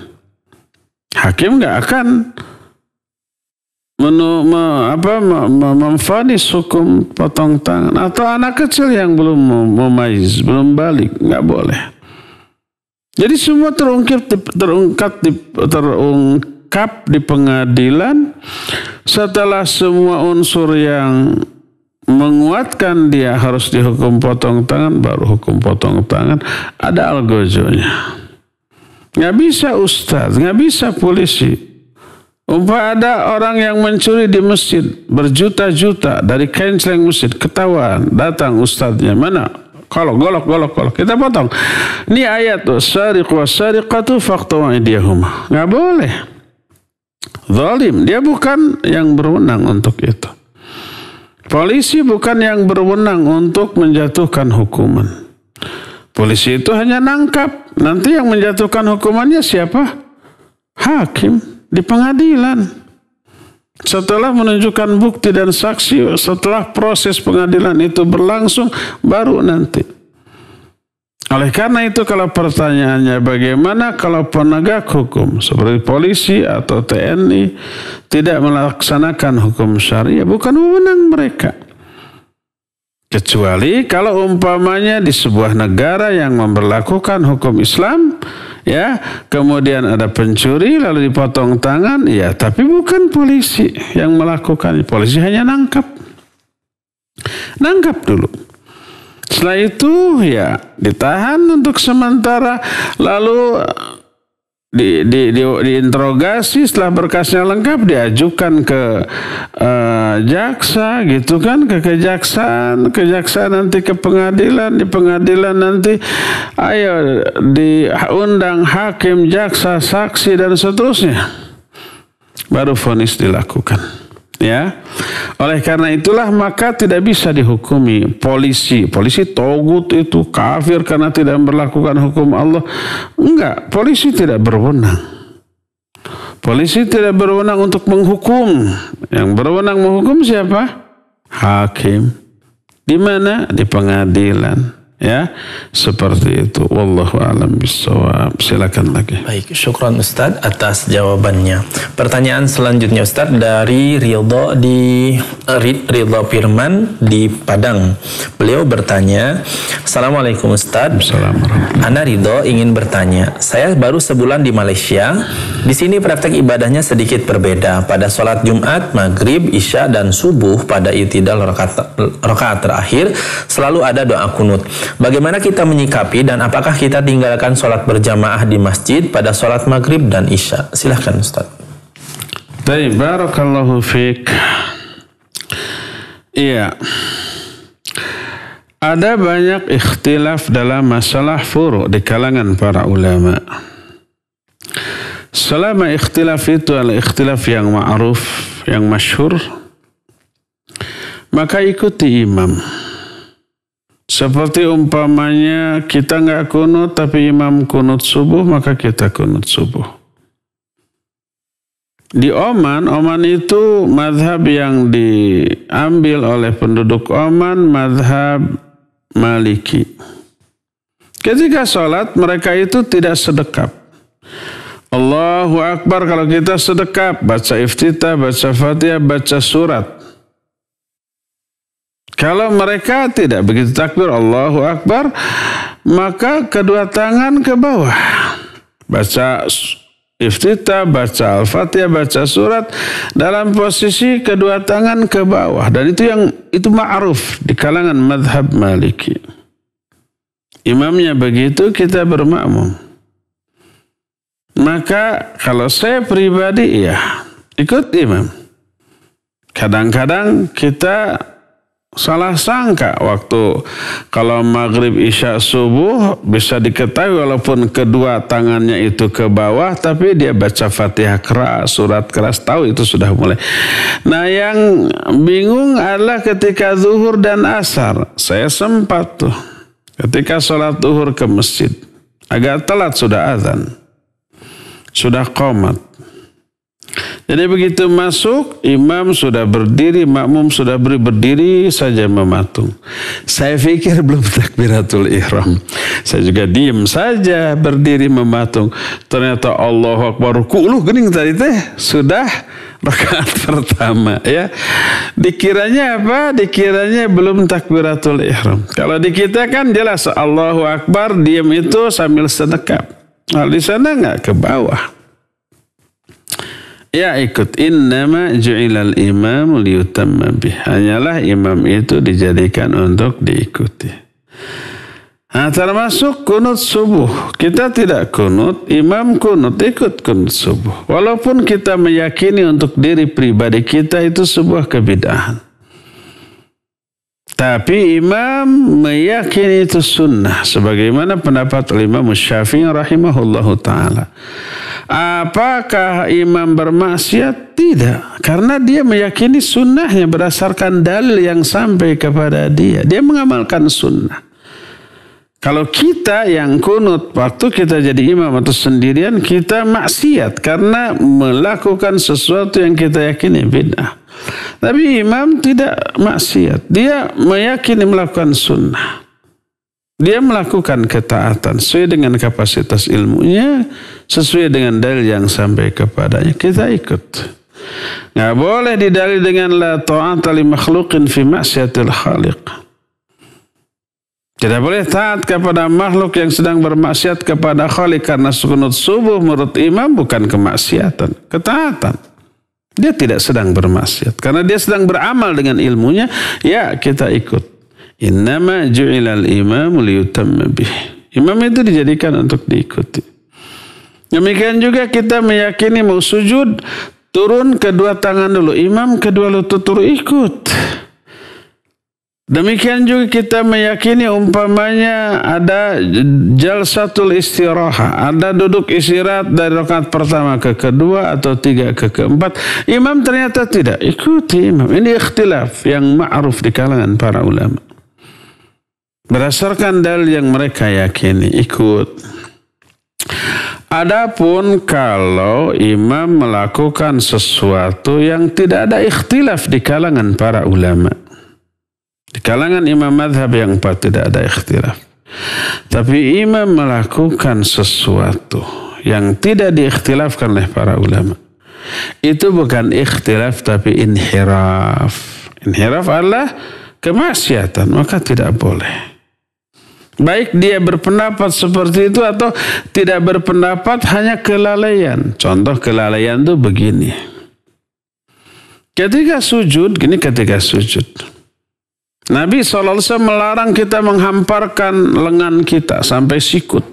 Hakim nggak akan menu, me, apa, me, memfonis potong tangan atau anak kecil yang belum memais belum balik nggak boleh. Jadi semua terungkap terungkap terungkap di pengadilan setelah semua unsur yang menguatkan dia harus dihukum potong tangan baru hukum potong tangan ada algojonya nggak bisa ustadz nggak bisa polisi Umpah ada orang yang mencuri di masjid berjuta-juta dari kain masjid ketahuan datang ustadznya mana kalau golok, golok, golok. Kita potong. Ini ayat tuh. Syariq wa syariqatu faktawa idiyahuma. Nggak boleh. Zalim. Dia bukan yang berwenang untuk itu. Polisi bukan yang berwenang untuk menjatuhkan hukuman. Polisi itu hanya nangkap. Nanti yang menjatuhkan hukumannya siapa? Hakim di pengadilan. Setelah menunjukkan bukti dan saksi, setelah proses pengadilan itu berlangsung, baru nanti. Oleh karena itu kalau pertanyaannya bagaimana kalau penegak hukum seperti polisi atau TNI tidak melaksanakan hukum syariah bukan wewenang mereka. Kecuali kalau umpamanya di sebuah negara yang memperlakukan hukum Islam, ya, kemudian ada pencuri lalu dipotong tangan, ya, tapi bukan polisi yang melakukan. Polisi hanya nangkap. Nangkap dulu. Setelah itu ya ditahan untuk sementara lalu di, di, di, diinterogasi setelah berkasnya lengkap diajukan ke uh, jaksa gitu kan ke kejaksaan kejaksaan nanti ke pengadilan di pengadilan nanti ayo diundang hakim jaksa saksi dan seterusnya baru vonis dilakukan ya oleh karena itulah maka tidak bisa dihukumi polisi polisi togut itu kafir karena tidak melakukan hukum Allah enggak polisi tidak berwenang polisi tidak berwenang untuk menghukum yang berwenang menghukum siapa hakim di mana di pengadilan Ya, seperti itu. Wallahu alam bisawab. Silakan lagi. Baik, syukran Ustaz atas jawabannya. Pertanyaan selanjutnya Ustaz dari Ridho di eh, Ridho Firman di Padang. Beliau bertanya, Assalamualaikum Ustaz. Assalamualaikum. Ana Ridho ingin bertanya, saya baru sebulan di Malaysia. Di sini praktek ibadahnya sedikit berbeda. Pada sholat Jumat, Maghrib, Isya, dan Subuh pada itidal rakaat rokaat terakhir selalu ada doa kunut. Bagaimana kita menyikapi dan apakah kita tinggalkan sholat berjamaah di masjid pada sholat maghrib dan isya? Silahkan Ustaz. Baik, barakallahu fiqh. Iya. Ada banyak ikhtilaf dalam masalah furu di kalangan para ulama. Selama ikhtilaf itu adalah ikhtilaf yang ma'ruf, yang masyhur, maka ikuti imam. Seperti umpamanya kita nggak kunut tapi imam kunut subuh maka kita kunut subuh. Di Oman, Oman itu madhab yang diambil oleh penduduk Oman, madhab Maliki. Ketika sholat mereka itu tidak sedekap. Allahu Akbar kalau kita sedekap, baca iftitah, baca fatihah, baca surat. Kalau mereka tidak begitu takbir Allahu Akbar, maka kedua tangan ke bawah. Baca iftitah, baca al-fatihah, baca surat dalam posisi kedua tangan ke bawah. Dan itu yang itu ma'ruf di kalangan madhab maliki. Imamnya begitu, kita bermakmum. Maka kalau saya pribadi, ya ikut imam. Kadang-kadang kita salah sangka waktu kalau maghrib isya subuh bisa diketahui walaupun kedua tangannya itu ke bawah tapi dia baca fatihah keras surat keras tahu itu sudah mulai nah yang bingung adalah ketika zuhur dan asar saya sempat tuh ketika sholat zuhur ke masjid agak telat sudah azan sudah komat jadi begitu masuk, imam sudah berdiri, makmum sudah beri berdiri saja mematung. Saya pikir belum takbiratul ihram. Saya juga diem saja berdiri mematung. Ternyata Allah Akbar ku'luh gening tadi teh sudah rakaat pertama ya. Dikiranya apa? Dikiranya belum takbiratul ihram. Kalau di kita kan jelas Allahu Akbar diem itu sambil sedekap. Nah, di sana nggak ke bawah. Ya ikut nama ju'ilal imam liyutamma bih. Hanyalah imam itu dijadikan untuk diikuti. Nah, termasuk kunut subuh. Kita tidak kunut, imam kunut, ikut kunut subuh. Walaupun kita meyakini untuk diri pribadi kita itu sebuah kebidahan. Tapi imam meyakini itu sunnah. Sebagaimana pendapat imam syafi'i rahimahullahu ta'ala. Apakah imam bermaksiat? Tidak. Karena dia meyakini sunnahnya berdasarkan dalil yang sampai kepada dia. Dia mengamalkan sunnah. Kalau kita yang kunut waktu kita jadi imam atau sendirian kita maksiat karena melakukan sesuatu yang kita yakini bid'ah. Tapi imam tidak maksiat. Dia meyakini melakukan sunnah. Dia melakukan ketaatan sesuai dengan kapasitas ilmunya, sesuai dengan dalil yang sampai kepadanya. Kita ikut. Nggak boleh didalil dengan la ta'ata li makhlukin fi maksiatil khaliq. Tidak boleh taat kepada makhluk yang sedang bermaksiat kepada khalik karena sunat subuh menurut imam bukan kemaksiatan, ketaatan. Dia tidak sedang bermaksiat karena dia sedang beramal dengan ilmunya, ya kita ikut. Innama ju'ilal imam liyutamma bih. Imam itu dijadikan untuk diikuti. Demikian juga kita meyakini mau sujud, turun kedua tangan dulu. Imam kedua lutut turun ikut. Demikian juga kita meyakini umpamanya ada satu istiroha, ada duduk istirahat dari rokat pertama ke kedua atau tiga ke keempat. Imam ternyata tidak ikuti imam. Ini ikhtilaf yang ma'ruf di kalangan para ulama. Berdasarkan dalil yang mereka yakini, ikut. Adapun kalau imam melakukan sesuatu yang tidak ada ikhtilaf di kalangan para ulama' kalangan imam madhab yang empat tidak ada ikhtilaf. Tapi imam melakukan sesuatu yang tidak diikhtilafkan oleh para ulama. Itu bukan ikhtilaf tapi inhiraf. Inhiraf adalah kemaksiatan, maka tidak boleh. Baik dia berpendapat seperti itu atau tidak berpendapat hanya kelalaian. Contoh kelalaian itu begini. Ketika sujud, gini ketika sujud. Nabi SAW melarang kita menghamparkan lengan kita sampai sikut.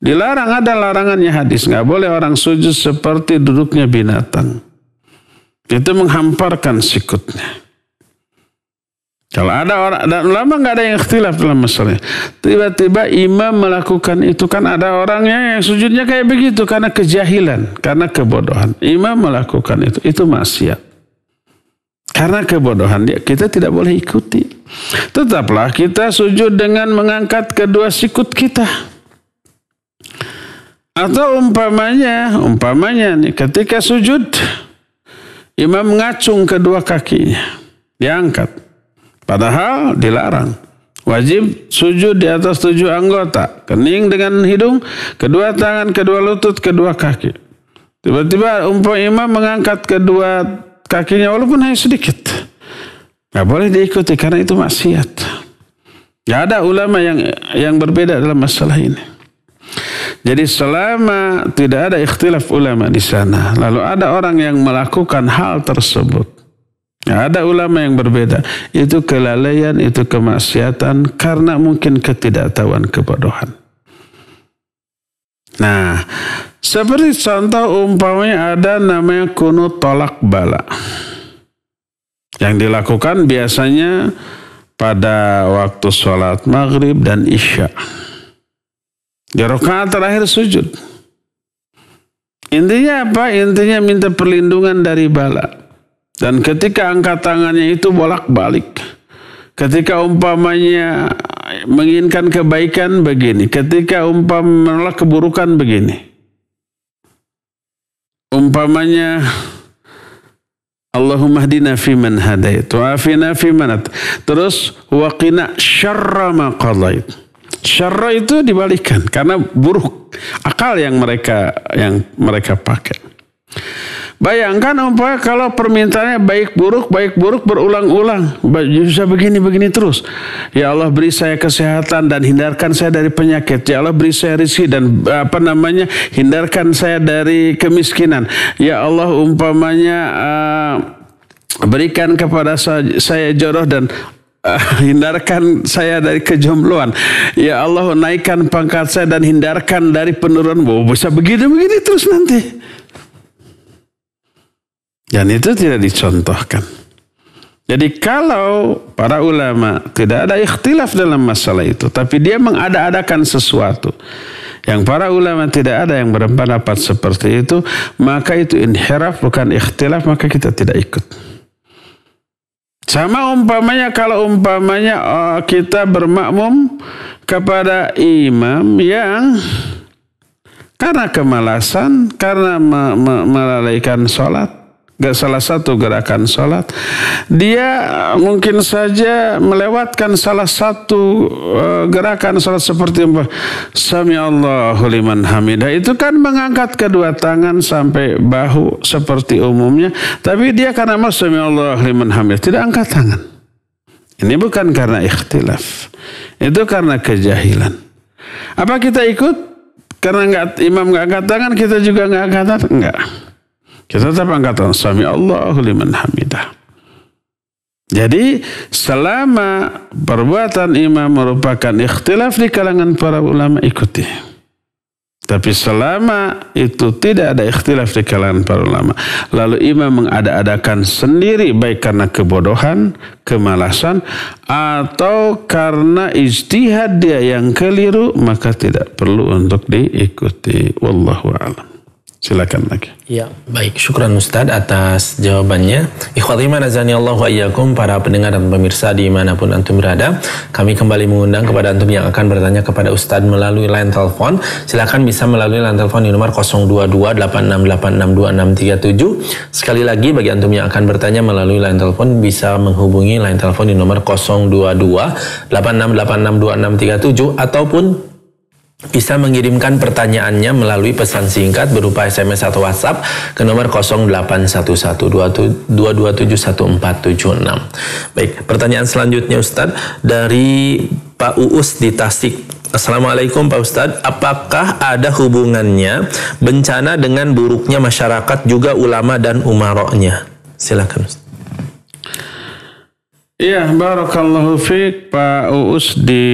Dilarang ada larangannya hadis. Nggak boleh orang sujud seperti duduknya binatang. Itu menghamparkan sikutnya. Kalau ada orang, dan lama nggak ada yang ikhtilaf dalam masalahnya. Tiba-tiba imam melakukan itu kan ada orangnya yang sujudnya kayak begitu karena kejahilan, karena kebodohan. Imam melakukan itu, itu maksiat. Karena kebodohan dia, kita tidak boleh ikuti. Tetaplah kita sujud dengan mengangkat kedua sikut kita. Atau umpamanya, umpamanya nih, ketika sujud, imam mengacung kedua kakinya, diangkat. Padahal dilarang. Wajib sujud di atas tujuh anggota. Kening dengan hidung, kedua tangan, kedua lutut, kedua kaki. Tiba-tiba umpam imam mengangkat kedua kakinya walaupun hanya sedikit. Nggak boleh diikuti karena itu maksiat. Nggak ada ulama yang yang berbeda dalam masalah ini. Jadi selama tidak ada ikhtilaf ulama di sana, lalu ada orang yang melakukan hal tersebut. ada ulama yang berbeda. Itu kelalaian, itu kemaksiatan karena mungkin ketidaktahuan kebodohan. Nah, seperti contoh umpamanya ada namanya kuno tolak bala. Yang dilakukan biasanya pada waktu sholat maghrib dan isya. Di rakaat terakhir sujud. Intinya apa? Intinya minta perlindungan dari bala. Dan ketika angkat tangannya itu bolak-balik. Ketika umpamanya menginginkan kebaikan begini. Ketika umpamanya menolak keburukan begini umpamanya Allahumma hdina fi man hadait wa afina fi manat. Terus waqina syarra ma qadait. Syarra itu dibalikan karena buruk akal yang mereka yang mereka pakai. Bayangkan umpamanya kalau permintaannya baik buruk, baik buruk berulang-ulang. Bisa begini-begini terus. Ya Allah beri saya kesehatan dan hindarkan saya dari penyakit. Ya Allah beri saya rizki dan apa namanya hindarkan saya dari kemiskinan. Ya Allah umpamanya uh, berikan kepada saya jodoh dan uh, hindarkan saya dari kejombloan. Ya Allah naikkan pangkat saya dan hindarkan dari penurunan. Oh, bisa begini-begini terus nanti. Dan itu tidak dicontohkan. Jadi kalau para ulama tidak ada ikhtilaf dalam masalah itu. Tapi dia mengada-adakan sesuatu. Yang para ulama tidak ada yang berpendapat seperti itu. Maka itu inhiraf bukan ikhtilaf maka kita tidak ikut. Sama umpamanya kalau umpamanya eh, kita bermakmum kepada imam yang karena kemalasan, karena melalaikan sholat, gak salah satu gerakan sholat, dia eh, mungkin saja melewatkan salah satu eh, gerakan sholat seperti Sami Allahu liman hamidah. Itu kan mengangkat kedua tangan sampai bahu seperti umumnya. Tapi dia karena mas Sami Allahu liman hamidah tidak angkat tangan. Ini bukan karena ikhtilaf. Itu karena kejahilan. Apa kita ikut? Karena nggak imam nggak angkat tangan kita juga nggak angkat tangan? Nggak. Kita tetap angkatan suami Allah liman hamidah. Jadi selama perbuatan imam merupakan ikhtilaf di kalangan para ulama ikuti. Tapi selama itu tidak ada ikhtilaf di kalangan para ulama. Lalu imam mengada-adakan sendiri baik karena kebodohan, kemalasan, atau karena ijtihad dia yang keliru, maka tidak perlu untuk diikuti. Wallahu a'lam. Silakan lagi. Ya, baik. Syukran Ustaz atas jawabannya. Ikhwati manazani Allah wa para pendengar dan pemirsa di manapun antum berada. Kami kembali mengundang kepada antum yang akan bertanya kepada Ustaz melalui line telepon. Silakan bisa melalui line telepon di nomor 0228686267. Sekali lagi bagi antum yang akan bertanya melalui line telepon bisa menghubungi line telepon di nomor 0228686267 ataupun bisa mengirimkan pertanyaannya melalui pesan singkat berupa SMS atau WhatsApp ke nomor 081122271476. Baik, pertanyaan selanjutnya Ustadz dari Pak Uus di Tasik. Assalamualaikum Pak Ustadz, apakah ada hubungannya bencana dengan buruknya masyarakat juga ulama dan umaroknya? Silakan Ustadz. Iya, barakallahu fiik Pak Uus di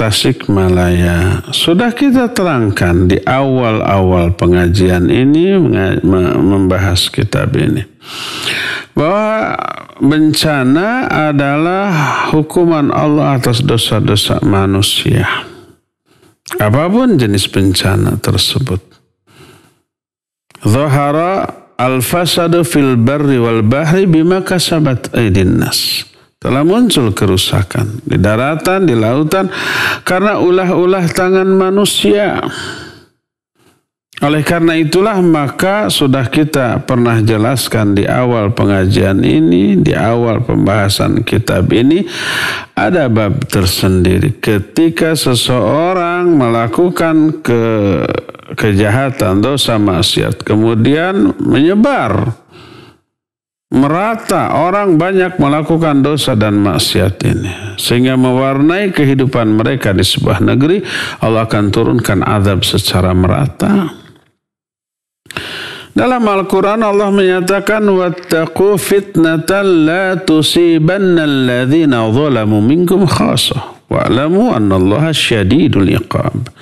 Tasikmalaya. Sudah kita terangkan di awal-awal pengajian ini membahas kitab ini. Bahwa bencana adalah hukuman Allah atas dosa-dosa manusia. Apapun jenis bencana tersebut. Zahara al-fasadu fil barri wal bahri bima kasabat aydin telah muncul kerusakan di daratan, di lautan karena ulah-ulah tangan manusia. Oleh karena itulah maka sudah kita pernah jelaskan di awal pengajian ini, di awal pembahasan kitab ini ada bab tersendiri. Ketika seseorang melakukan ke kejahatan dosa maksiat kemudian menyebar merata orang banyak melakukan dosa dan maksiat ini sehingga mewarnai kehidupan mereka di sebuah negeri Allah akan turunkan azab secara merata dalam Al-Quran Allah menyatakan wattaqu fitnatan la tusibanna alladhina zalamu minkum khasah wa'lamu anna Allah syadidul iqab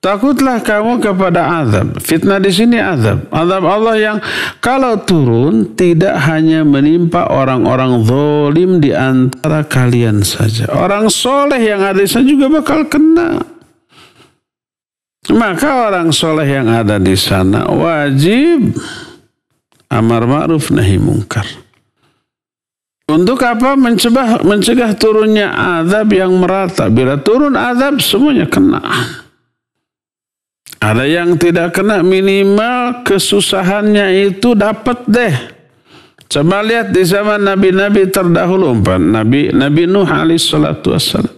Takutlah kamu kepada azab. Fitnah di sini azab. Azab Allah yang kalau turun tidak hanya menimpa orang-orang zolim di antara kalian saja. Orang soleh yang ada di sana juga bakal kena. Maka orang soleh yang ada di sana wajib amar ma'ruf nahi mungkar. Untuk apa mencegah, mencegah turunnya azab yang merata. Bila turun azab semuanya kena. Ada yang tidak kena minimal kesusahannya itu dapat deh. Coba lihat di zaman nabi-nabi terdahulu umpan Nabi Nabi Nuh alaihissalatu wassalam.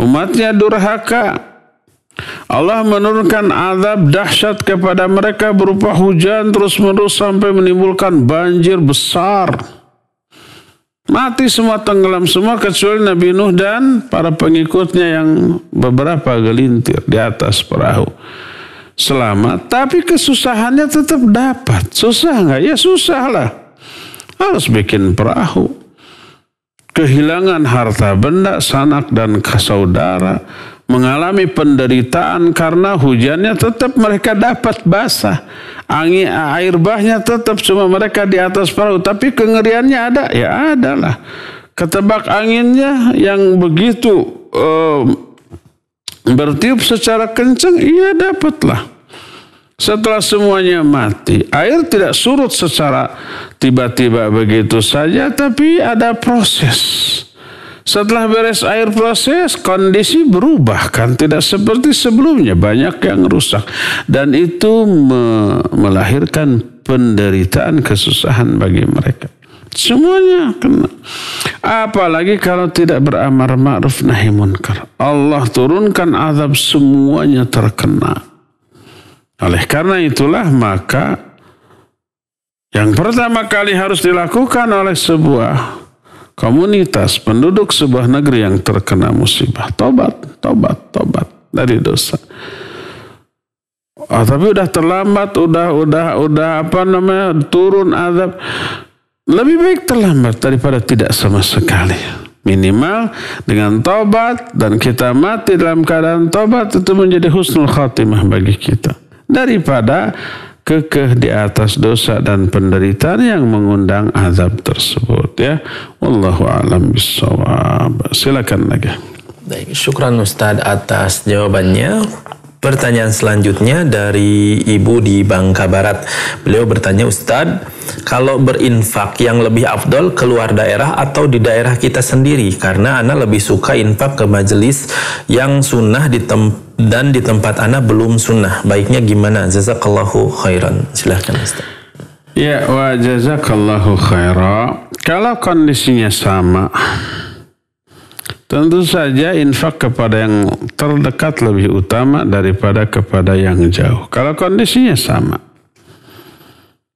Umatnya durhaka. Allah menurunkan azab dahsyat kepada mereka berupa hujan terus-menerus sampai menimbulkan banjir besar. Mati semua tenggelam semua kecuali Nabi Nuh dan para pengikutnya yang beberapa gelintir di atas perahu. Selamat, tapi kesusahannya tetap dapat. Susah nggak? Ya susah lah. Harus bikin perahu. Kehilangan harta benda, sanak dan saudara mengalami penderitaan karena hujannya tetap mereka dapat basah. Angin air bahnya tetap cuma mereka di atas perahu, tapi kengeriannya ada, ya adalah. Ketebak anginnya yang begitu um, bertiup secara kencang, iya dapatlah. Setelah semuanya mati, air tidak surut secara tiba-tiba begitu saja, tapi ada proses setelah beres air proses, kondisi berubah kan tidak seperti sebelumnya, banyak yang rusak dan itu me melahirkan penderitaan kesusahan bagi mereka. Semuanya kena. Apalagi kalau tidak beramar ma'ruf nahi munkar. Allah turunkan azab semuanya terkena. Oleh karena itulah maka yang pertama kali harus dilakukan oleh sebuah komunitas penduduk sebuah negeri yang terkena musibah. Tobat, tobat, tobat dari dosa. Oh, tapi udah terlambat, udah, udah, udah apa namanya turun azab. Lebih baik terlambat daripada tidak sama sekali. Minimal dengan tobat dan kita mati dalam keadaan tobat itu menjadi husnul khatimah bagi kita. Daripada kekeh di atas dosa dan penderitaan yang mengundang azab tersebut ya wallahu alam bisawab silakan lagi baik syukran ustaz atas jawabannya Pertanyaan selanjutnya dari ibu di Bangka Barat. Beliau bertanya, Ustadz, kalau berinfak yang lebih afdol keluar daerah atau di daerah kita sendiri? Karena anak lebih suka infak ke majelis yang sunnah di dan di tempat anak belum sunnah. Baiknya gimana? Jazakallahu khairan. Silahkan Ustaz. Ya, wa jazakallahu khairan. Kalau kondisinya sama, Tentu saja infak kepada yang terdekat lebih utama daripada kepada yang jauh. Kalau kondisinya sama.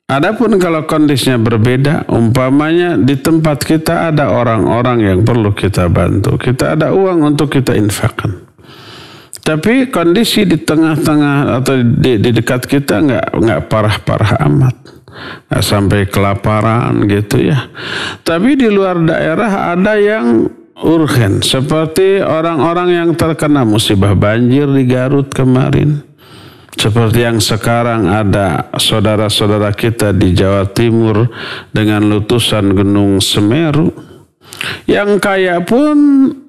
Adapun kalau kondisinya berbeda, umpamanya di tempat kita ada orang-orang yang perlu kita bantu. Kita ada uang untuk kita infakkan. Tapi kondisi di tengah-tengah atau di, di dekat kita nggak nggak parah-parah amat. Nggak sampai kelaparan gitu ya. Tapi di luar daerah ada yang urgen seperti orang-orang yang terkena musibah banjir di Garut kemarin seperti yang sekarang ada saudara-saudara kita di Jawa Timur dengan letusan Gunung Semeru yang kaya pun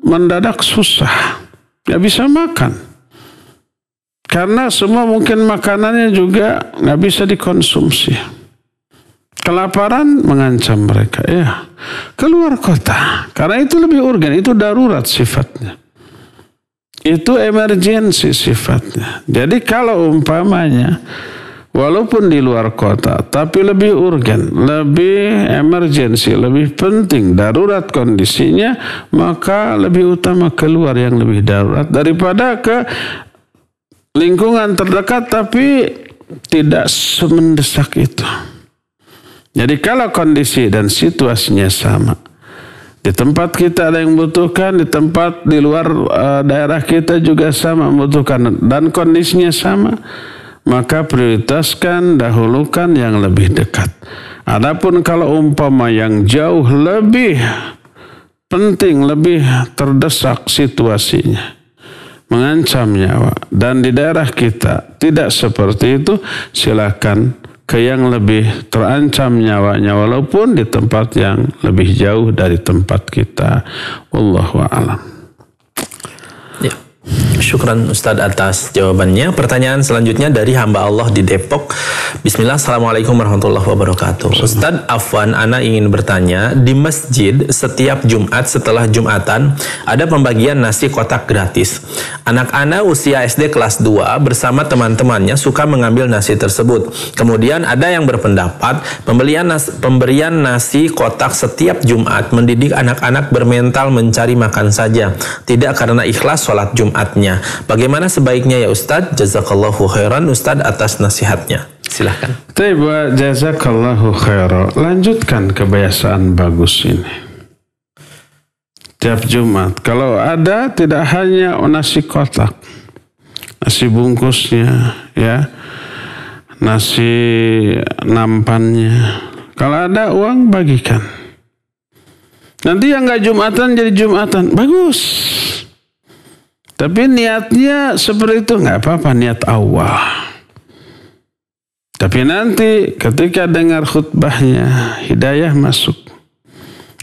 mendadak susah nggak bisa makan karena semua mungkin makanannya juga nggak bisa dikonsumsi. Kelaparan mengancam mereka. Ya, keluar kota. Karena itu lebih urgen, itu darurat sifatnya. Itu emergensi sifatnya. Jadi kalau umpamanya walaupun di luar kota, tapi lebih urgen, lebih emergensi, lebih penting, darurat kondisinya, maka lebih utama keluar yang lebih darurat daripada ke lingkungan terdekat tapi tidak semendesak itu. Jadi kalau kondisi dan situasinya sama, di tempat kita ada yang membutuhkan, di tempat di luar eh, daerah kita juga sama membutuhkan dan kondisinya sama, maka prioritaskan dahulukan yang lebih dekat. Adapun kalau umpama yang jauh lebih penting, lebih terdesak situasinya, mengancam nyawa dan di daerah kita tidak seperti itu, silakan ke yang lebih terancam nyawanya walaupun di tempat yang lebih jauh dari tempat kita. Wallahu a'lam. Syukran Ustadz atas jawabannya. Pertanyaan selanjutnya dari hamba Allah di Depok. Bismillah, Assalamualaikum warahmatullahi wabarakatuh. Ustadz Afwan, Ana ingin bertanya, di masjid setiap Jumat setelah Jumatan ada pembagian nasi kotak gratis. Anak anak usia SD kelas 2 bersama teman-temannya suka mengambil nasi tersebut. Kemudian ada yang berpendapat pembelian nasi, pemberian nasi kotak setiap Jumat mendidik anak-anak bermental mencari makan saja, tidak karena ikhlas sholat Jumat Jumatnya. Bagaimana sebaiknya ya Ustadz? Jazakallahu khairan Ustadz atas nasihatnya. Silahkan. Tiba jazakallahu khairan. Lanjutkan kebiasaan bagus ini tiap Jumat. Kalau ada tidak hanya nasi kotak, nasi bungkusnya, ya, nasi nampannya. Kalau ada uang bagikan. Nanti yang nggak Jumatan jadi Jumatan, bagus. Tapi niatnya seperti itu nggak apa-apa niat Allah. Tapi nanti ketika dengar khutbahnya hidayah masuk.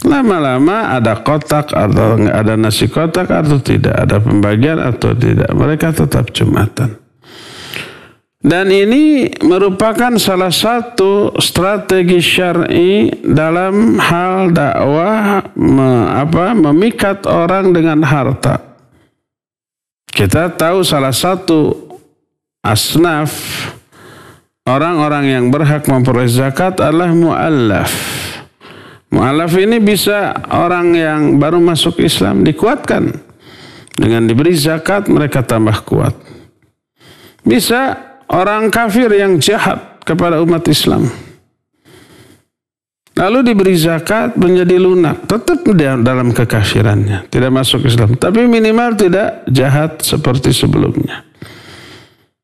Lama-lama ada kotak atau ada nasi kotak atau tidak, ada pembagian atau tidak. Mereka tetap jumatan. Dan ini merupakan salah satu strategi syar'i dalam hal dakwah me, apa, memikat orang dengan harta. Kita tahu salah satu asnaf orang-orang yang berhak memperoleh zakat adalah mu'allaf. Mu'allaf ini bisa orang yang baru masuk Islam dikuatkan. Dengan diberi zakat mereka tambah kuat. Bisa orang kafir yang jahat kepada umat Islam. Lalu diberi zakat menjadi lunak. Tetap dalam kekafirannya. Tidak masuk Islam. Tapi minimal tidak jahat seperti sebelumnya.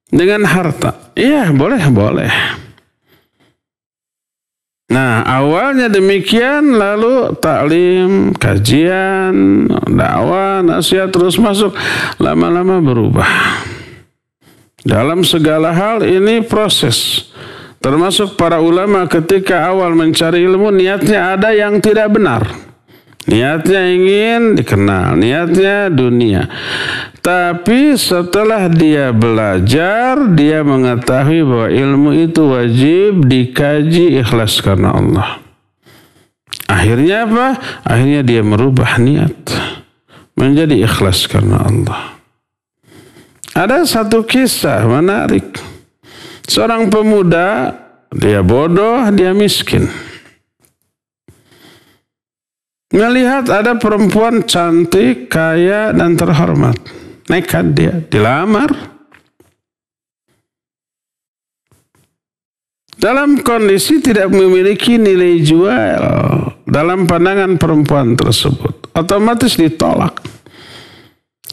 Dengan harta. Iya boleh, boleh. Nah awalnya demikian lalu taklim, kajian, dakwah, nasihat terus masuk. Lama-lama berubah. Dalam segala hal ini proses. Termasuk para ulama ketika awal mencari ilmu niatnya ada yang tidak benar. Niatnya ingin dikenal, niatnya dunia. Tapi setelah dia belajar, dia mengetahui bahwa ilmu itu wajib dikaji ikhlas karena Allah. Akhirnya apa? Akhirnya dia merubah niat menjadi ikhlas karena Allah. Ada satu kisah menarik Seorang pemuda, dia bodoh, dia miskin. Melihat ada perempuan cantik, kaya, dan terhormat. Nekat dia, dilamar. Dalam kondisi tidak memiliki nilai jual dalam pandangan perempuan tersebut. Otomatis ditolak.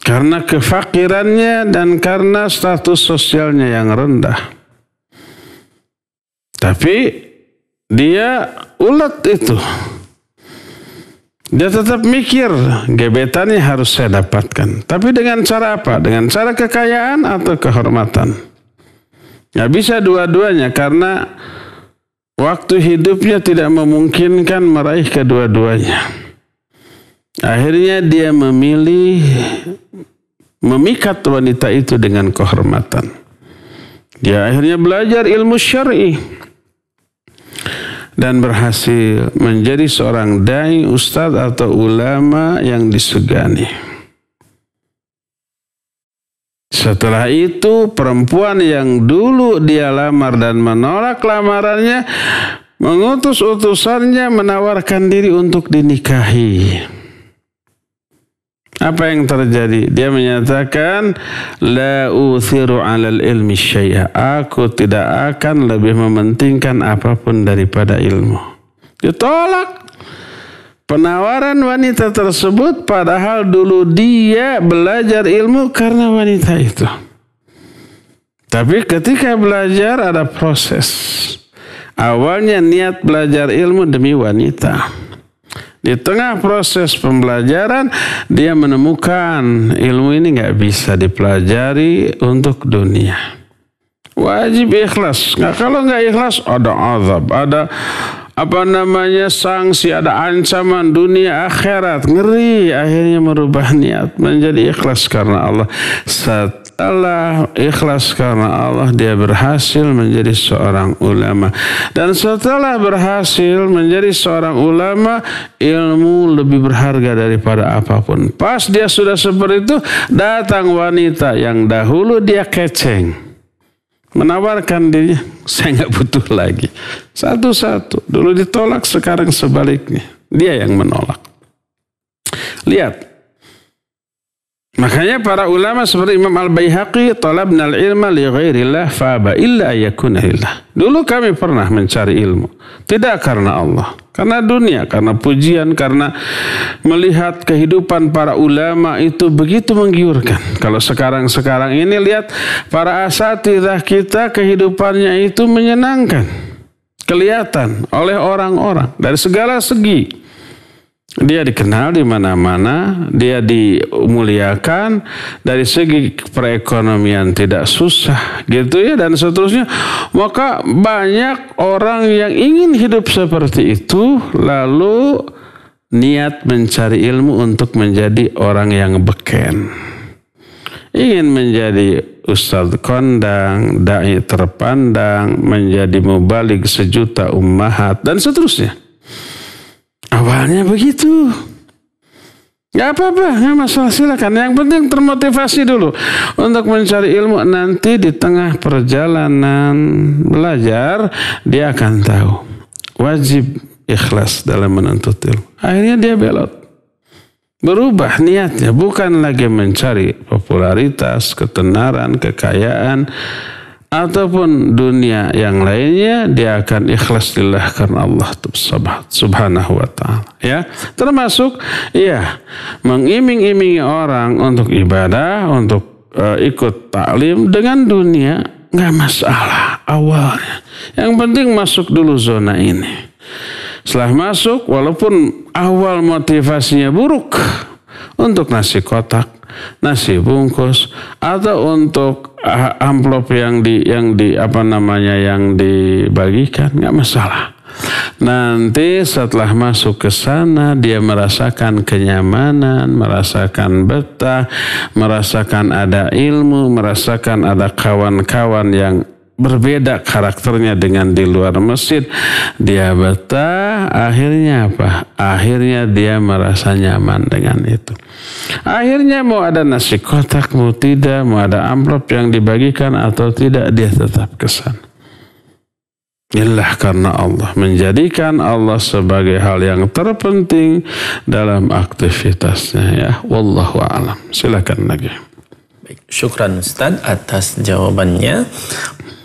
Karena kefakirannya dan karena status sosialnya yang rendah. Tapi dia ulet itu. Dia tetap mikir gebetannya harus saya dapatkan. Tapi dengan cara apa? Dengan cara kekayaan atau kehormatan. Gak bisa dua-duanya karena waktu hidupnya tidak memungkinkan meraih kedua-duanya. Akhirnya dia memilih memikat wanita itu dengan kehormatan. Dia akhirnya belajar ilmu syari' dan berhasil menjadi seorang dai, ustadz atau ulama yang disegani. Setelah itu perempuan yang dulu dia lamar dan menolak lamarannya mengutus utusannya menawarkan diri untuk dinikahi. Apa yang terjadi? Dia menyatakan la usiru 'alal ilmi syai'a. Aku tidak akan lebih mementingkan apapun daripada ilmu. Ditolak penawaran wanita tersebut padahal dulu dia belajar ilmu karena wanita itu. Tapi ketika belajar ada proses. Awalnya niat belajar ilmu demi wanita. Di tengah proses pembelajaran, dia menemukan ilmu ini nggak bisa dipelajari untuk dunia. Wajib ikhlas. Nah, kalau nggak ikhlas, ada azab, ada apa namanya sanksi, ada ancaman dunia akhirat. Ngeri akhirnya merubah niat menjadi ikhlas karena Allah. Satu Allah ikhlas karena Allah dia berhasil menjadi seorang ulama dan setelah berhasil menjadi seorang ulama ilmu lebih berharga daripada apapun pas dia sudah seperti itu datang wanita yang dahulu dia keceng menawarkan dirinya saya nggak butuh lagi satu-satu dulu ditolak sekarang sebaliknya dia yang menolak lihat Makanya para ulama seperti Imam Al-Baihaqi talabna al-ilma li ghairillah ba illa Dulu kami pernah mencari ilmu, tidak karena Allah, karena dunia, karena pujian, karena melihat kehidupan para ulama itu begitu menggiurkan. Kalau sekarang-sekarang ini lihat para asatidah kita kehidupannya itu menyenangkan. Kelihatan oleh orang-orang dari segala segi. Dia dikenal di mana-mana, dia dimuliakan dari segi perekonomian tidak susah gitu ya dan seterusnya. Maka banyak orang yang ingin hidup seperti itu lalu niat mencari ilmu untuk menjadi orang yang beken. Ingin menjadi ustadz kondang, dai terpandang, menjadi mubalik sejuta ummahat dan seterusnya. Awalnya begitu. Gak apa-apa, ya masalah silakan. Yang penting termotivasi dulu untuk mencari ilmu. Nanti di tengah perjalanan belajar dia akan tahu. Wajib ikhlas dalam menuntut ilmu. Akhirnya dia belot. Berubah niatnya, bukan lagi mencari popularitas, ketenaran, kekayaan, ataupun dunia yang lainnya dia akan ikhlas lillah karena Allah subhanahu wa taala ya termasuk ya mengiming-imingi orang untuk ibadah untuk uh, ikut taklim dengan dunia nggak masalah awalnya yang penting masuk dulu zona ini setelah masuk walaupun awal motivasinya buruk untuk nasi kotak, nasi bungkus atau untuk ah, amplop yang di yang di apa namanya yang dibagikan nggak masalah. Nanti setelah masuk ke sana dia merasakan kenyamanan, merasakan betah, merasakan ada ilmu, merasakan ada kawan-kawan yang berbeda karakternya dengan di luar masjid. Dia betah, akhirnya apa? Akhirnya dia merasa nyaman dengan itu. Akhirnya mau ada nasi kotak, mau tidak, mau ada amplop yang dibagikan atau tidak, dia tetap kesan. Inilah karena Allah menjadikan Allah sebagai hal yang terpenting dalam aktivitasnya ya. Wallahu a'lam. Silakan lagi. Baik, syukran Ustaz atas jawabannya.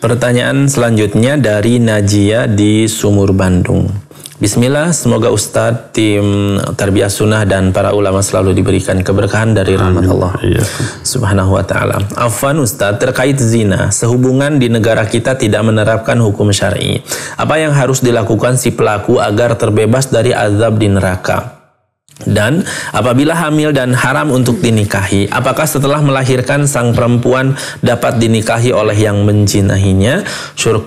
Pertanyaan selanjutnya dari Najia di Sumur Bandung. Bismillah, semoga Ustadz, tim Tarbiyah Sunnah dan para ulama selalu diberikan keberkahan dari rahmat Allah iya. subhanahu wa ta'ala. Afwan Ustadz, terkait zina, sehubungan di negara kita tidak menerapkan hukum syari. Apa yang harus dilakukan si pelaku agar terbebas dari azab di neraka? Dan apabila hamil dan haram untuk dinikahi, apakah setelah melahirkan sang perempuan dapat dinikahi oleh yang mencintainya?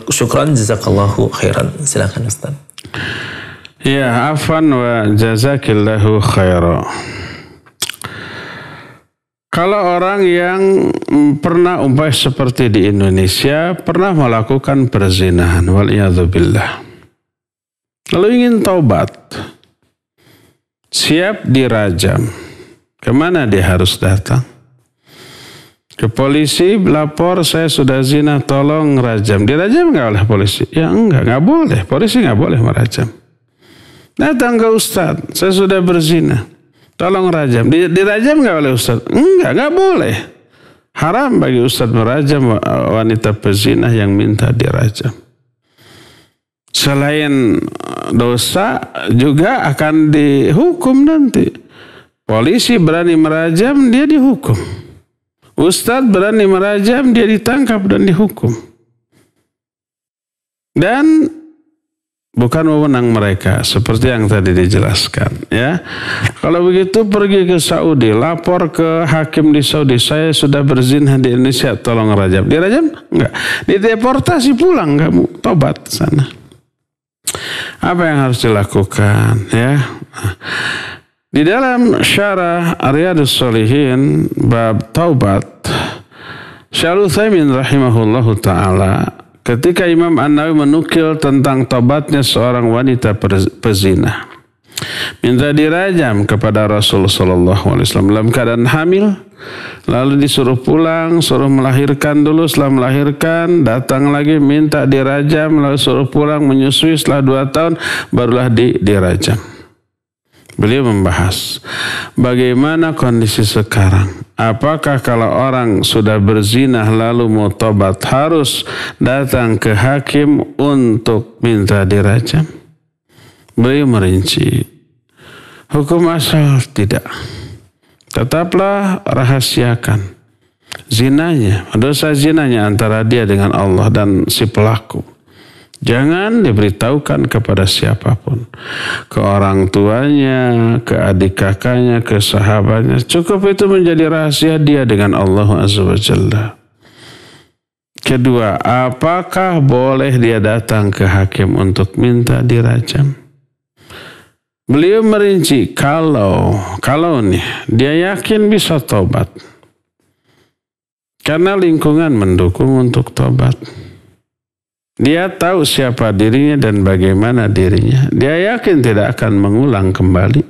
Syukran jazakallahu khairan. Silakan Ustaz. Ya, afan wa jazakillahu khairan. Kalau orang yang pernah umpah seperti di Indonesia pernah melakukan perzinahan, wal Lalu ingin taubat, siap dirajam. Kemana dia harus datang? Ke polisi lapor saya sudah zina tolong rajam. Dirajam nggak oleh polisi? Ya enggak, nggak boleh. Polisi nggak boleh merajam. Datang ke ustadz, saya sudah berzina. Tolong rajam. Dirajam nggak oleh ustadz? Enggak, nggak boleh. Haram bagi ustadz merajam wanita pezina yang minta dirajam. Selain dosa juga akan dihukum nanti. Polisi berani merajam, dia dihukum. Ustadz berani merajam, dia ditangkap dan dihukum. Dan bukan wewenang mereka seperti yang tadi dijelaskan ya kalau begitu pergi ke Saudi lapor ke hakim di Saudi saya sudah berzina di Indonesia tolong rajam. dirajam enggak dideportasi pulang kamu tobat sana apa yang harus dilakukan ya? Di dalam syarah Riyadus Solihin bab taubat Syarul rahimahullahu taala ketika Imam an Nawi menukil tentang taubatnya seorang wanita pezina minta dirajam kepada Rasul Shallallahu Alaihi Wasallam dalam keadaan hamil lalu disuruh pulang suruh melahirkan dulu setelah melahirkan datang lagi minta dirajam lalu suruh pulang menyusui setelah dua tahun barulah di, dirajam beliau membahas bagaimana kondisi sekarang apakah kalau orang sudah berzinah lalu mau tobat harus datang ke hakim untuk minta dirajam Beliau merinci. Hukum asal tidak. Tetaplah rahasiakan zinanya, dosa zinanya antara dia dengan Allah dan si pelaku. Jangan diberitahukan kepada siapapun. Ke orang tuanya, ke adik kakaknya, ke sahabatnya. Cukup itu menjadi rahasia dia dengan Allah Azza wa Kedua, apakah boleh dia datang ke hakim untuk minta dirajam? Beliau merinci kalau kalau nih dia yakin bisa tobat. Karena lingkungan mendukung untuk tobat. Dia tahu siapa dirinya dan bagaimana dirinya. Dia yakin tidak akan mengulang kembali.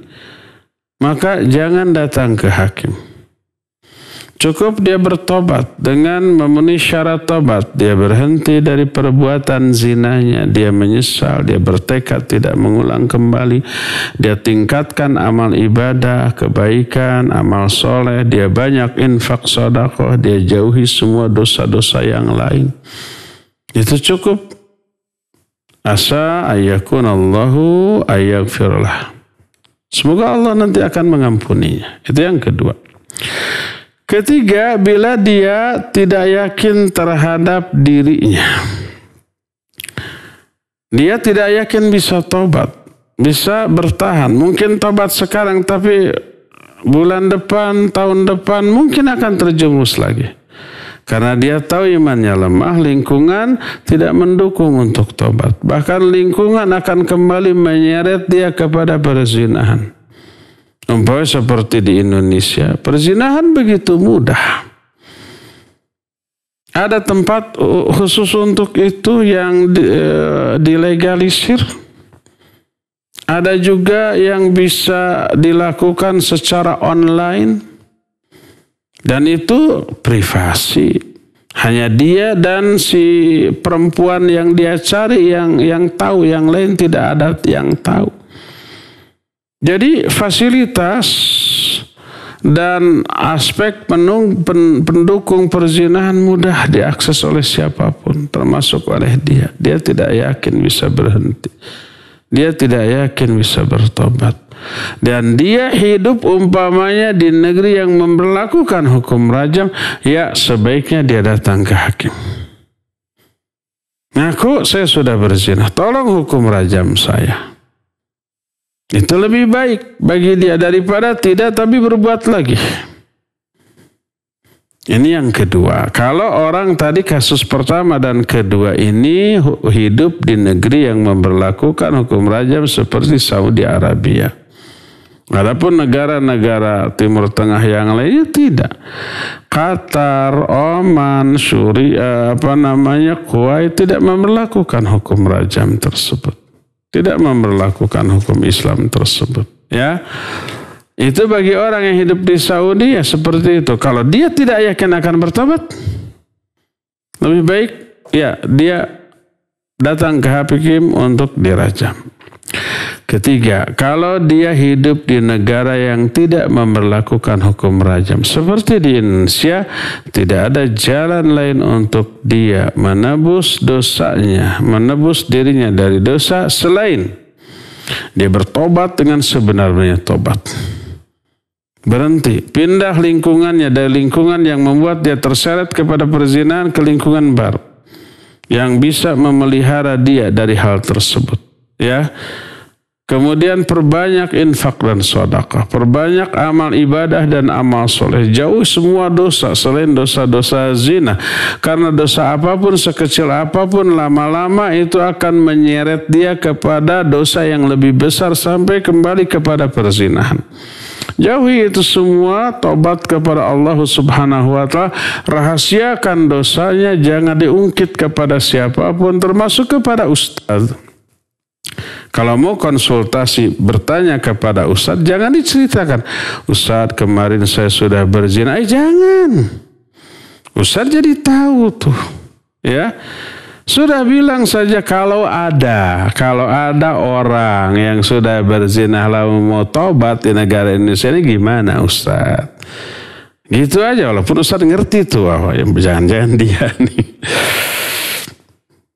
Maka jangan datang ke hakim. Cukup dia bertobat dengan memenuhi syarat tobat. Dia berhenti dari perbuatan zinanya. Dia menyesal. Dia bertekad tidak mengulang kembali. Dia tingkatkan amal ibadah, kebaikan, amal soleh. Dia banyak infak sodakoh. Dia jauhi semua dosa-dosa yang lain. Itu cukup. Asa ayyakunallahu ayyakfirullah. Semoga Allah nanti akan mengampuninya. Itu yang kedua. Ketiga, bila dia tidak yakin terhadap dirinya. Dia tidak yakin bisa tobat, bisa bertahan. Mungkin tobat sekarang tapi bulan depan, tahun depan mungkin akan terjerumus lagi. Karena dia tahu imannya lemah, lingkungan tidak mendukung untuk tobat. Bahkan lingkungan akan kembali menyeret dia kepada perzinahan. Umpamanya seperti di Indonesia, perzinahan begitu mudah. Ada tempat khusus untuk itu yang e, dilegalisir. Ada juga yang bisa dilakukan secara online. Dan itu privasi, hanya dia dan si perempuan yang dia cari yang yang tahu yang lain tidak ada yang tahu jadi fasilitas dan aspek penung, pen, pendukung perzinahan mudah diakses oleh siapapun termasuk oleh dia. Dia tidak yakin bisa berhenti. Dia tidak yakin bisa bertobat. Dan dia hidup umpamanya di negeri yang memperlakukan hukum rajam, ya sebaiknya dia datang ke hakim. Ngaku saya sudah berzinah. tolong hukum rajam saya. Itu lebih baik bagi dia daripada tidak tapi berbuat lagi. Ini yang kedua. Kalau orang tadi kasus pertama dan kedua ini hidup di negeri yang memperlakukan hukum rajam seperti Saudi Arabia. Adapun negara-negara Timur Tengah yang lainnya tidak. Qatar, Oman, Suriah, eh, apa namanya, Kuwait tidak memperlakukan hukum rajam tersebut tidak memperlakukan hukum Islam tersebut ya itu bagi orang yang hidup di Saudi ya seperti itu kalau dia tidak yakin akan bertobat lebih baik ya dia datang ke hakim untuk dirajam Ketiga, kalau dia hidup di negara yang tidak memperlakukan hukum rajam seperti di Indonesia, tidak ada jalan lain untuk dia menebus dosanya, menebus dirinya dari dosa selain dia bertobat dengan sebenarnya tobat. Berhenti, pindah lingkungannya dari lingkungan yang membuat dia terseret kepada perzinahan ke lingkungan baru yang bisa memelihara dia dari hal tersebut. Ya, Kemudian perbanyak infak dan sodakah. perbanyak amal ibadah dan amal soleh. Jauh semua dosa selain dosa-dosa zina. Karena dosa apapun sekecil apapun lama-lama itu akan menyeret dia kepada dosa yang lebih besar sampai kembali kepada perzinahan. Jauhi itu semua, tobat kepada Allah Subhanahu wa taala, rahasiakan dosanya, jangan diungkit kepada siapapun termasuk kepada ustaz. Kalau mau konsultasi, bertanya kepada ustadz, jangan diceritakan. Ustadz, kemarin saya sudah berzina. Eh, jangan. Ustadz jadi tahu tuh. Ya. Sudah bilang saja kalau ada, kalau ada orang yang sudah berzina lalu mau tobat di negara Indonesia ini gimana Ustadz? Gitu aja walaupun Ustadz ngerti tuh, jangan-jangan dia nih.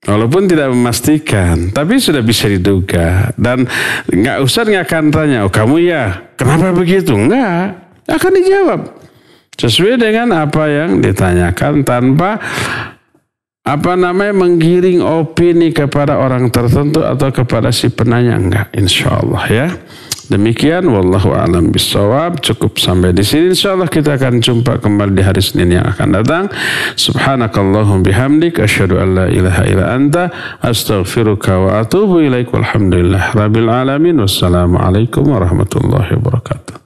Walaupun tidak memastikan, tapi sudah bisa diduga. Dan nggak usah nggak akan tanya, oh kamu ya, kenapa begitu? Nggak, akan dijawab. Sesuai dengan apa yang ditanyakan tanpa apa namanya menggiring opini kepada orang tertentu atau kepada si penanya enggak insya Allah ya Demikian wallahu alam bisawab. Cukup sampai di sini insyaallah kita akan jumpa kembali di hari Senin yang akan datang. Subhanakallahum bihamdik asyhadu an la ilaha illa anta astaghfiruka wa atubu ilaik. walhamdulillahi rabbil alamin. Wassalamualaikum warahmatullahi wabarakatuh.